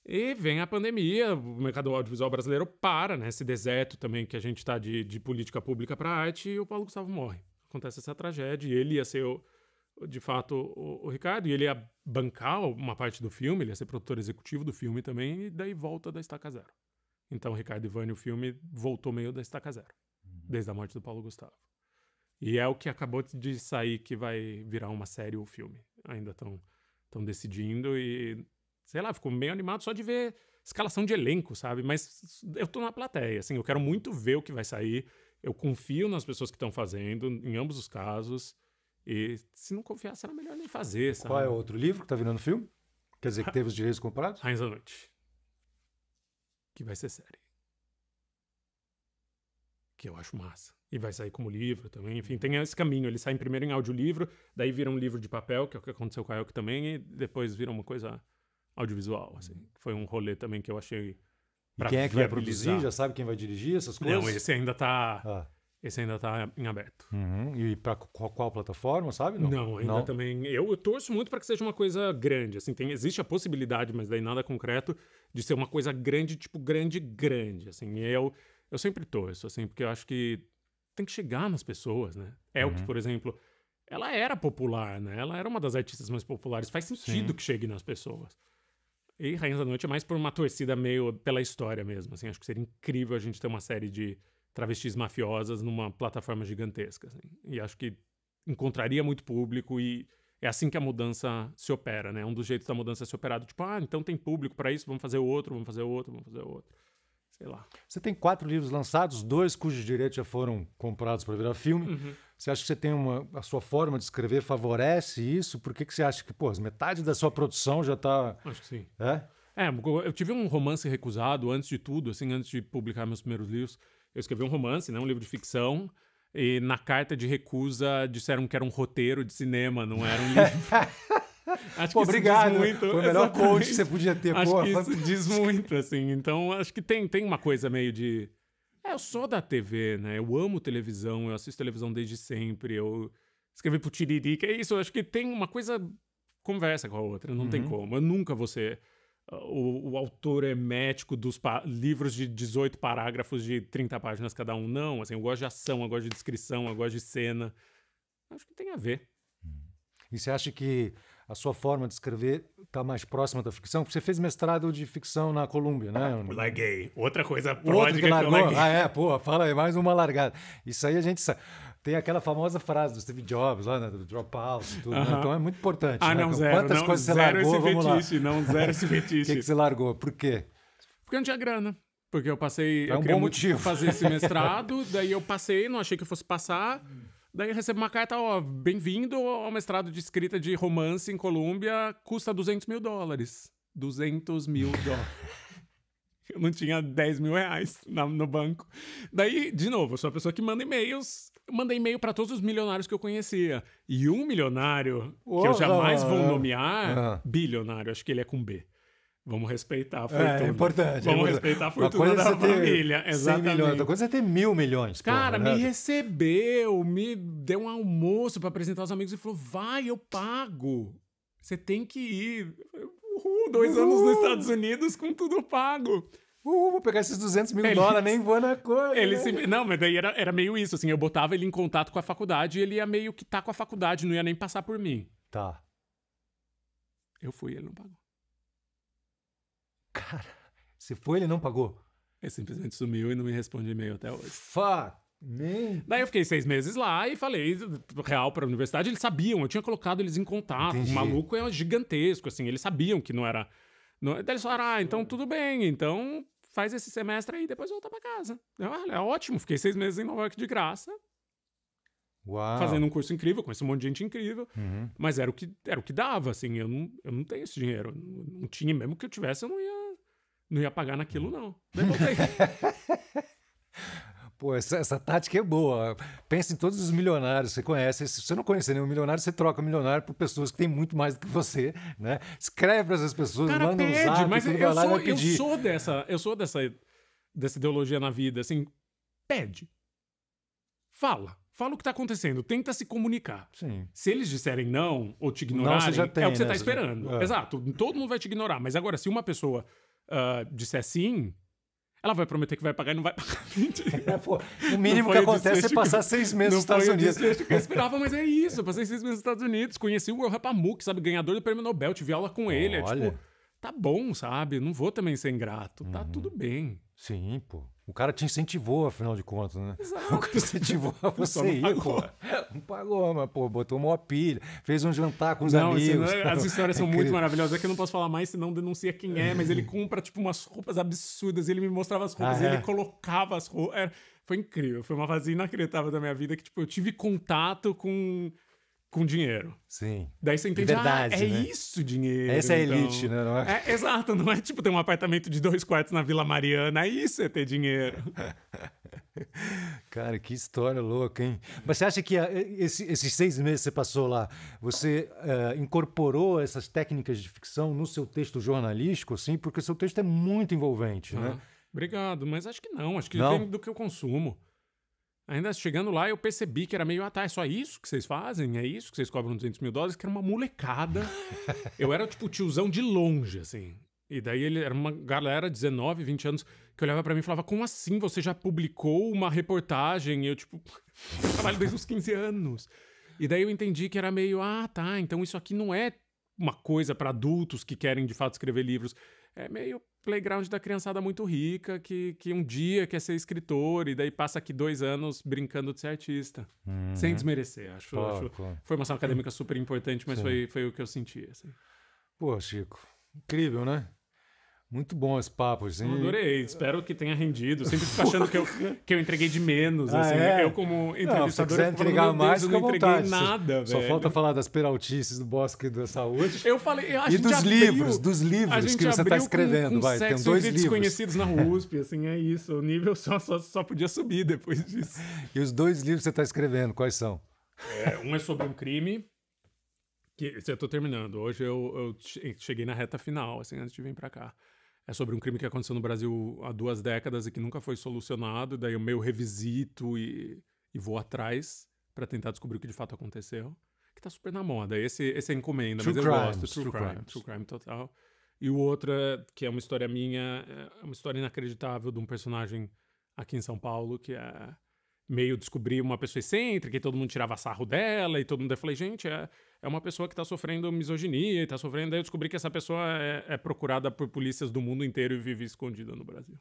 B: E vem a pandemia, o mercado audiovisual brasileiro para, né? Esse deserto também que a gente está de, de política pública para arte, e o Paulo Gustavo morre. Acontece essa tragédia, e ele ia ser, o, de fato, o, o, Ricardo, e ele ia bancar uma parte do filme, ele ia ser produtor executivo do filme também, e daí volta da estaca zero. Então, Ricardo Ivani, o filme, voltou meio da estaca zero, uhum. desde a morte do Paulo Gustavo. E é o que acabou de sair que vai virar uma série ou filme. Ainda estão estão decidindo e sei lá, ficou meio animado só de ver escalação de elenco, sabe? Mas eu tô na plateia, assim, eu quero muito ver o que vai sair. Eu confio nas pessoas que estão fazendo, em ambos os casos. E se não confiar, será melhor nem fazer, sabe? Qual é o outro livro que tá virando filme? Quer dizer que teve os direitos comprados? Rainha da Noite. Que vai ser série. Que eu acho massa. E vai sair como livro também. Enfim, tem esse caminho. ele sai primeiro em audiolivro, daí vira um livro de papel, que é o que aconteceu com a Elk também, e depois vira uma coisa audiovisual. Assim. Foi um rolê também que eu achei. Pra e quem é que vai produzir? Já sabe quem vai dirigir essas coisas? Não, esse ainda está ah. Esse ainda tá em aberto. Uhum. E para qual, qual, plataforma, sabe? Não, não ainda não. também. Eu, eu, torço muito para que seja uma coisa grande. Assim, tem, existe a possibilidade, mas daí nada concreto, de ser uma coisa grande, tipo grande, grande. Assim, eu, eu sempre torço, assim, porque eu acho que tem que chegar nas pessoas, né? Elks, uhum. por exemplo, ela era popular, né? Ela era uma das artistas mais populares. Faz sentido Sim. que chegue nas pessoas. E Rainha da Noite é mais por uma torcida meio pela história mesmo, assim. Acho que seria incrível a gente ter uma série de travestis mafiosas numa plataforma gigantesca, assim. E acho que encontraria muito público e é assim que a mudança se opera, né? Um dos jeitos da mudança é se operar, tipo, ah, então tem público para isso, vamos fazer outro, vamos fazer outro, vamos fazer outro sei lá.
A: Você tem quatro livros lançados, dois cujos direitos já foram comprados para virar filme. Uhum. Você acha que você tem uma. A sua forma de escrever favorece isso? Por que, que você acha que, pô, metade da sua produção já está. Acho que sim.
B: É? É, eu tive um romance recusado antes de tudo, assim, antes de publicar meus primeiros livros. Eu escrevi um romance, né, um livro de ficção, e na carta de recusa disseram que era um roteiro de cinema, não era um livro. Acho Pô, que obrigado. muito. Foi o melhor exatamente. coach que você podia ter. Acho Pô, que isso diz muito, assim. Então, acho que tem, tem uma coisa meio de... É, eu sou da TV, né? Eu amo televisão, eu assisto televisão desde sempre, eu escrevi pro que é isso. Eu acho que tem uma coisa... Conversa com a outra, não uhum. tem como. Eu nunca vou ser... Ah, o, o, autor hermético dos livros de 18 parágrafos de 30 páginas cada um. Não, assim, eu gosto de ação, eu gosto de descrição, eu gosto de cena. Acho que tem a ver. Hum.
A: E você acha que a sua forma de escrever está mais próxima da ficção, porque você fez mestrado de ficção na Colômbia, né? Ah, larguei.
B: Outra coisa pródiga que, largou. que eu Ah, é,
A: pô, fala aí, mais uma largada. Isso aí a gente sabe. Tem aquela famosa frase do Steve Jobs, lá, né, do dropout e tudo. Uh -huh. né? Então é muito importante. Ah, né? não, então, zero. Quantas não, coisas zero você largou, esse vamos fetiche, lá. Não, zero esse fetiche. O que, que você largou? Por quê?
B: Porque não tinha grana. Porque eu passei... É eu queria bom motivo. fazer esse mestrado, daí eu passei, não achei que eu fosse passar... Daí recebo uma carta, ó, bem-vindo ao mestrado de escrita de romance em Colômbia, custa 200 mil dólares. 200 mil dólares. Eu não tinha 10 mil reais na, no banco. Daí, de novo, eu sou a pessoa que manda e-mails. Mandei e-mail para todos os milionários que eu conhecia. E um milionário, oh, que eu jamais oh, vou nomear, oh. bilionário, acho que ele é com B. Vamos respeitar a fortuna. É, é importante. É Vamos é respeitar a fortuna é da família. Exatamente. Milhões, outra coisa é ter mil milhões. Cara, me né? recebeu, me deu um almoço para apresentar aos amigos e falou: vai, eu pago. Você tem que ir. Uhul, dois Uhul. anos nos Estados Unidos com tudo pago. Uh, vou pegar esses 200 mil ele, dólares, nem vou na coisa. Ele né? se, não, mas daí era, era meio isso, assim. Eu botava ele em contato com a faculdade e ele ia meio que tá com a faculdade, não ia nem passar por mim. Tá. Eu fui, ele não pagou. Cara, se foi, ele não pagou. Ele simplesmente sumiu e não me responde e-mail até hoje. Fuck. Man. Daí eu fiquei seis meses lá e falei real para a universidade. Eles sabiam, eu tinha colocado eles em contato. Entendi. O maluco é gigantesco, assim. Eles sabiam que não era. Não, daí eles falaram: ah, então tudo bem, então faz esse semestre aí, depois volta para casa. Eu, ah, é ótimo, fiquei seis meses em Nova York de graça. Uau. Fazendo um curso incrível, conheço um monte de gente incrível. Uhum. Mas era o, que, era o que dava, assim. Eu não, eu não tenho esse dinheiro. Não, não tinha, mesmo que eu tivesse, eu não ia não ia pagar naquilo, não.
A: Pô, essa, essa, tática é boa. Pensa em todos os milionários que você conhece. Se você não conhecer nenhum milionário, você troca milionário por pessoas que têm muito mais do que você,
B: né? Escreve para essas pessoas, Cara, manda pede, um zap, mas eu, sou, eu sou dessa, eu sou dessa, dessa ideologia na vida, assim, pede. Fala. Fala o que está acontecendo, tenta se comunicar. Sim. Se eles disserem não ou te ignorarem, não, tem, é o que você está né? esperando. É. Exato, todo mundo vai te ignorar. Mas agora, se uma pessoa uh, disser sim, ela vai prometer que vai pagar e não vai pagar É, pô, o mínimo que acontece é passar seis meses nos Estados Unidos. eu esperava, mas é isso. Eu passei seis meses nos Estados Unidos, conheci o Will Rapamuk, sabe? Ganhador do prêmio Nobel, tive aula com ele. Olha. É tipo, tá bom, sabe? Não vou também ser ingrato. Tá uhum. tudo bem. Sim, pô. O cara te incentivou, afinal de contas, né? Exato. O cara incentivou a você ir, pagou.
A: pô. Não pagou, mas, pô, botou uma pilha, fez um jantar com os não, assim, amigos. É, as histórias são é muito maravilhosas.
B: É que eu não posso falar mais, senão denuncia quem é, mas ele compra, tipo, umas roupas absurdas. Ele me mostrava as roupas, ah, ele é? colocava as roupas. Era... Foi incrível. Foi uma fase inacreditável da minha vida que, tipo, eu tive contato com com dinheiro. Sim. Daí você entende, ah, verdade, ah, é né? isso dinheiro. Essa é então. elite, né? Não é... é? exato, não é tipo ter um apartamento de dois quartos na Vila Mariana, é isso é ter dinheiro.
A: Cara, que história louca, hein? Mas você acha que eh, esse, esses seis meses que você passou lá, você uh, incorporou essas técnicas de ficção no seu texto jornalístico, assim? Porque o seu texto é muito envolvente, né?
B: Obrigado, mas acho que não. Acho que não? vem do que eu consumo. Ainda chegando lá, eu percebi que era meio, ah, tá, é só isso que vocês fazem? É isso que vocês cobram 200 mil dólares? Que era uma molecada. eu era, tipo, tiozão de longe, assim. E daí ele era uma galera, 19, 20 anos, que olhava para mim e falava: Como assim você já publicou uma reportagem? E eu, tipo, trabalho desde os 15 anos. E daí eu entendi que era meio: Ah, tá, então isso aqui não é uma coisa para adultos que querem de fato escrever livros. É meio playground da criançada muito rica que, que um dia quer ser escritor e daí passa aqui dois anos brincando de ser artista. Uhum. Sem desmerecer. Acho, acho formação acadêmica super importante, mas foi, foi o que eu senti. Assim.
A: Pô, Chico, incrível, né? Muito bom esse papo, assim. adorei,
B: espero que tenha rendido. Sempre fico achando que eu,
A: que eu entreguei de menos. Ah, assim. é? Né? Eu, como entrevistador, não, se quiser entregar mais, Deus, eu não entreguei vontade. nada. Só, só falta falar das peraltices do Bosque da Saúde.
B: Eu falei, E dos abriu, livros, dos livros que você está escrevendo. Com, com vai, tem dois livros. desconhecidos na USP, assim, é isso. O nível só, só, só podia subir depois disso.
A: e os dois livros que você está escrevendo, quais são?
B: É, um é sobre um crime, que eu estou terminando. Hoje eu, eu cheguei na reta final, assim, antes de vir para cá é sobre um crime que aconteceu no Brasil há duas décadas e que nunca foi solucionado. Daí eu meio revisito e, e vou atrás para tentar descobrir o que de fato aconteceu. Que tá super na moda. Esse, esse é encomenda, true mas crimes, eu gosto. True, true crime, true crime total. E o outro, é, que é uma história minha, é uma história inacreditável de um personagem aqui em São Paulo, que é meio descobrir uma pessoa excêntrica e todo mundo tirava sarro dela e todo mundo... Eu falei, gente, é é uma pessoa que está sofrendo misoginia, está sofrendo. Aí eu descobri que essa pessoa é, é, procurada por polícias do mundo inteiro e vive escondida no Brasil.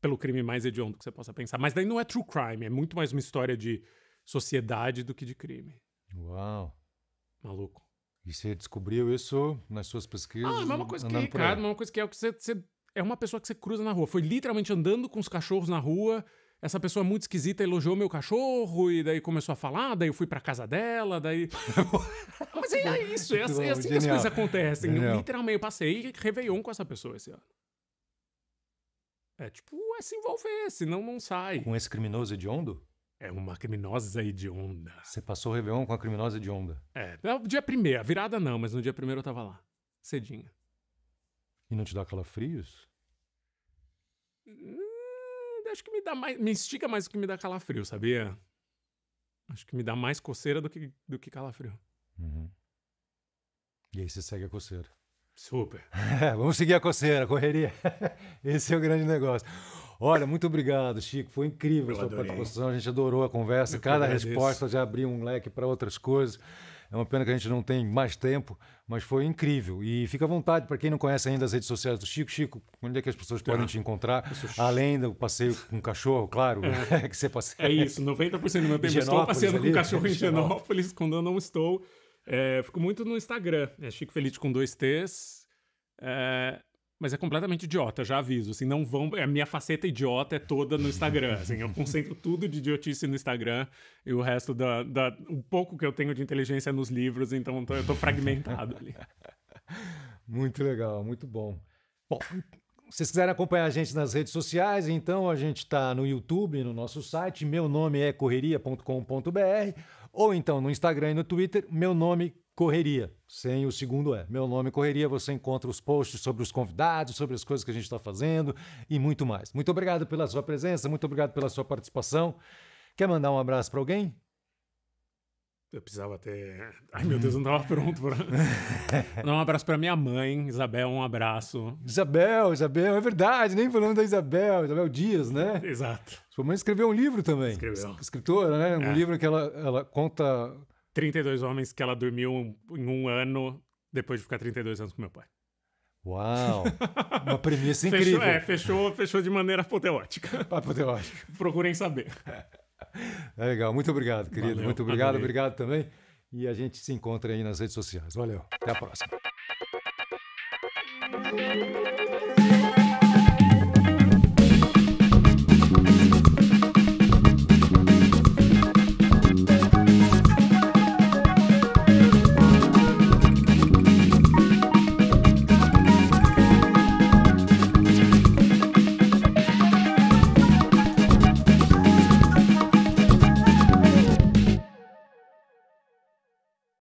B: Pelo crime mais hediondo que você possa pensar. Mas daí não é true crime, é muito mais uma história de sociedade do que de crime.
A: Uau! Maluco. E você descobriu isso nas suas pesquisas? Ah, é uma coisa que, é
B: uma coisa que é o que você, você. É uma pessoa que você cruza na rua. Foi literalmente andando com os cachorros na rua essa pessoa muito esquisita elogiou meu cachorro e daí começou a falar, daí eu fui pra casa dela, daí. Mas é, é isso, é, assim, é assim que as coisas acontecem. Eu, literalmente, eu passei Réveillon com essa pessoa esse ano. É tipo, é se envolver, senão não sai. Com esse criminoso hediondo? É uma criminosa hedionda. Você passou o Réveillon com a criminosa hedionda? É, no dia primeiro, a virada não, mas no dia primeiro eu tava lá, cedinho. E não te dá calafrios? Hum, acho que me dá mais. Me instiga mais do que me dá calafrio, sabia? Acho que me dá mais coceira do que, do que calafrio.
A: Uhum. E aí você segue a coceira. Super. vamos seguir a coceira, correria. Esse é o grande negócio. Olha, muito obrigado, Chico. Foi incrível a sua participação. A gente adorou a conversa. Eu Cada resposta já abriu um leque para outras coisas. É uma pena que a gente não tem mais tempo, mas foi incrível. E fica à vontade, para quem não conhece ainda as redes sociais do Chico, Chico, onde é que as pessoas tá. podem é. te encontrar? Além do passeio com cachorro, claro, é. é que você passeia. É isso, 90% do meu tempo estou passeando ali, com cachorro em Genópolis,
B: quando eu não estou. É, fico muito no Instagram, é Chico Feliz com dois T's. É, mas é completamente idiota, já aviso. Assim, não vão. É a minha faceta idiota é toda no Instagram. Assim, eu concentro tudo de idiotice no Instagram e o resto da. da o pouco que eu tenho de inteligência é nos livros, então eu tô, eu tô fragmentado ali.
A: Muito legal, muito bom. Bom, se vocês quiserem acompanhar a gente nas redes sociais, então a gente está no YouTube, no nosso site, meu nome é correria.com.br, ou então no Instagram e no Twitter, meu nome Correria, sem o segundo é. Meu nome é Correria, você encontra os posts sobre os convidados, sobre as coisas que a gente está fazendo e muito mais. Muito obrigado pela sua presença, muito obrigado pela sua participação. Quer mandar um abraço para alguém?
B: Eu precisava até. Ai, meu Deus, não estava pronto para. um abraço para minha mãe, Isabel, um abraço.
A: Isabel, Isabel, é verdade, nem falando da Isabel, Isabel Dias, né? Exato. Sua mãe escreveu um livro também. Escreveu. Escritora, né? Um é.
B: livro que ela, ela conta 32 homens que ela dormiu em um ano depois de ficar 32 anos com meu pai. Uau!
A: Uma premissa incrível. Fechou, é,
B: fechou, fechou de maneira apoteótica. Apoteótica. Procurem saber.
A: É legal. Muito obrigado, querido. Valeu, Muito obrigado. Adorei. Obrigado também. E a gente se encontra aí nas redes sociais. Valeu. Até a próxima.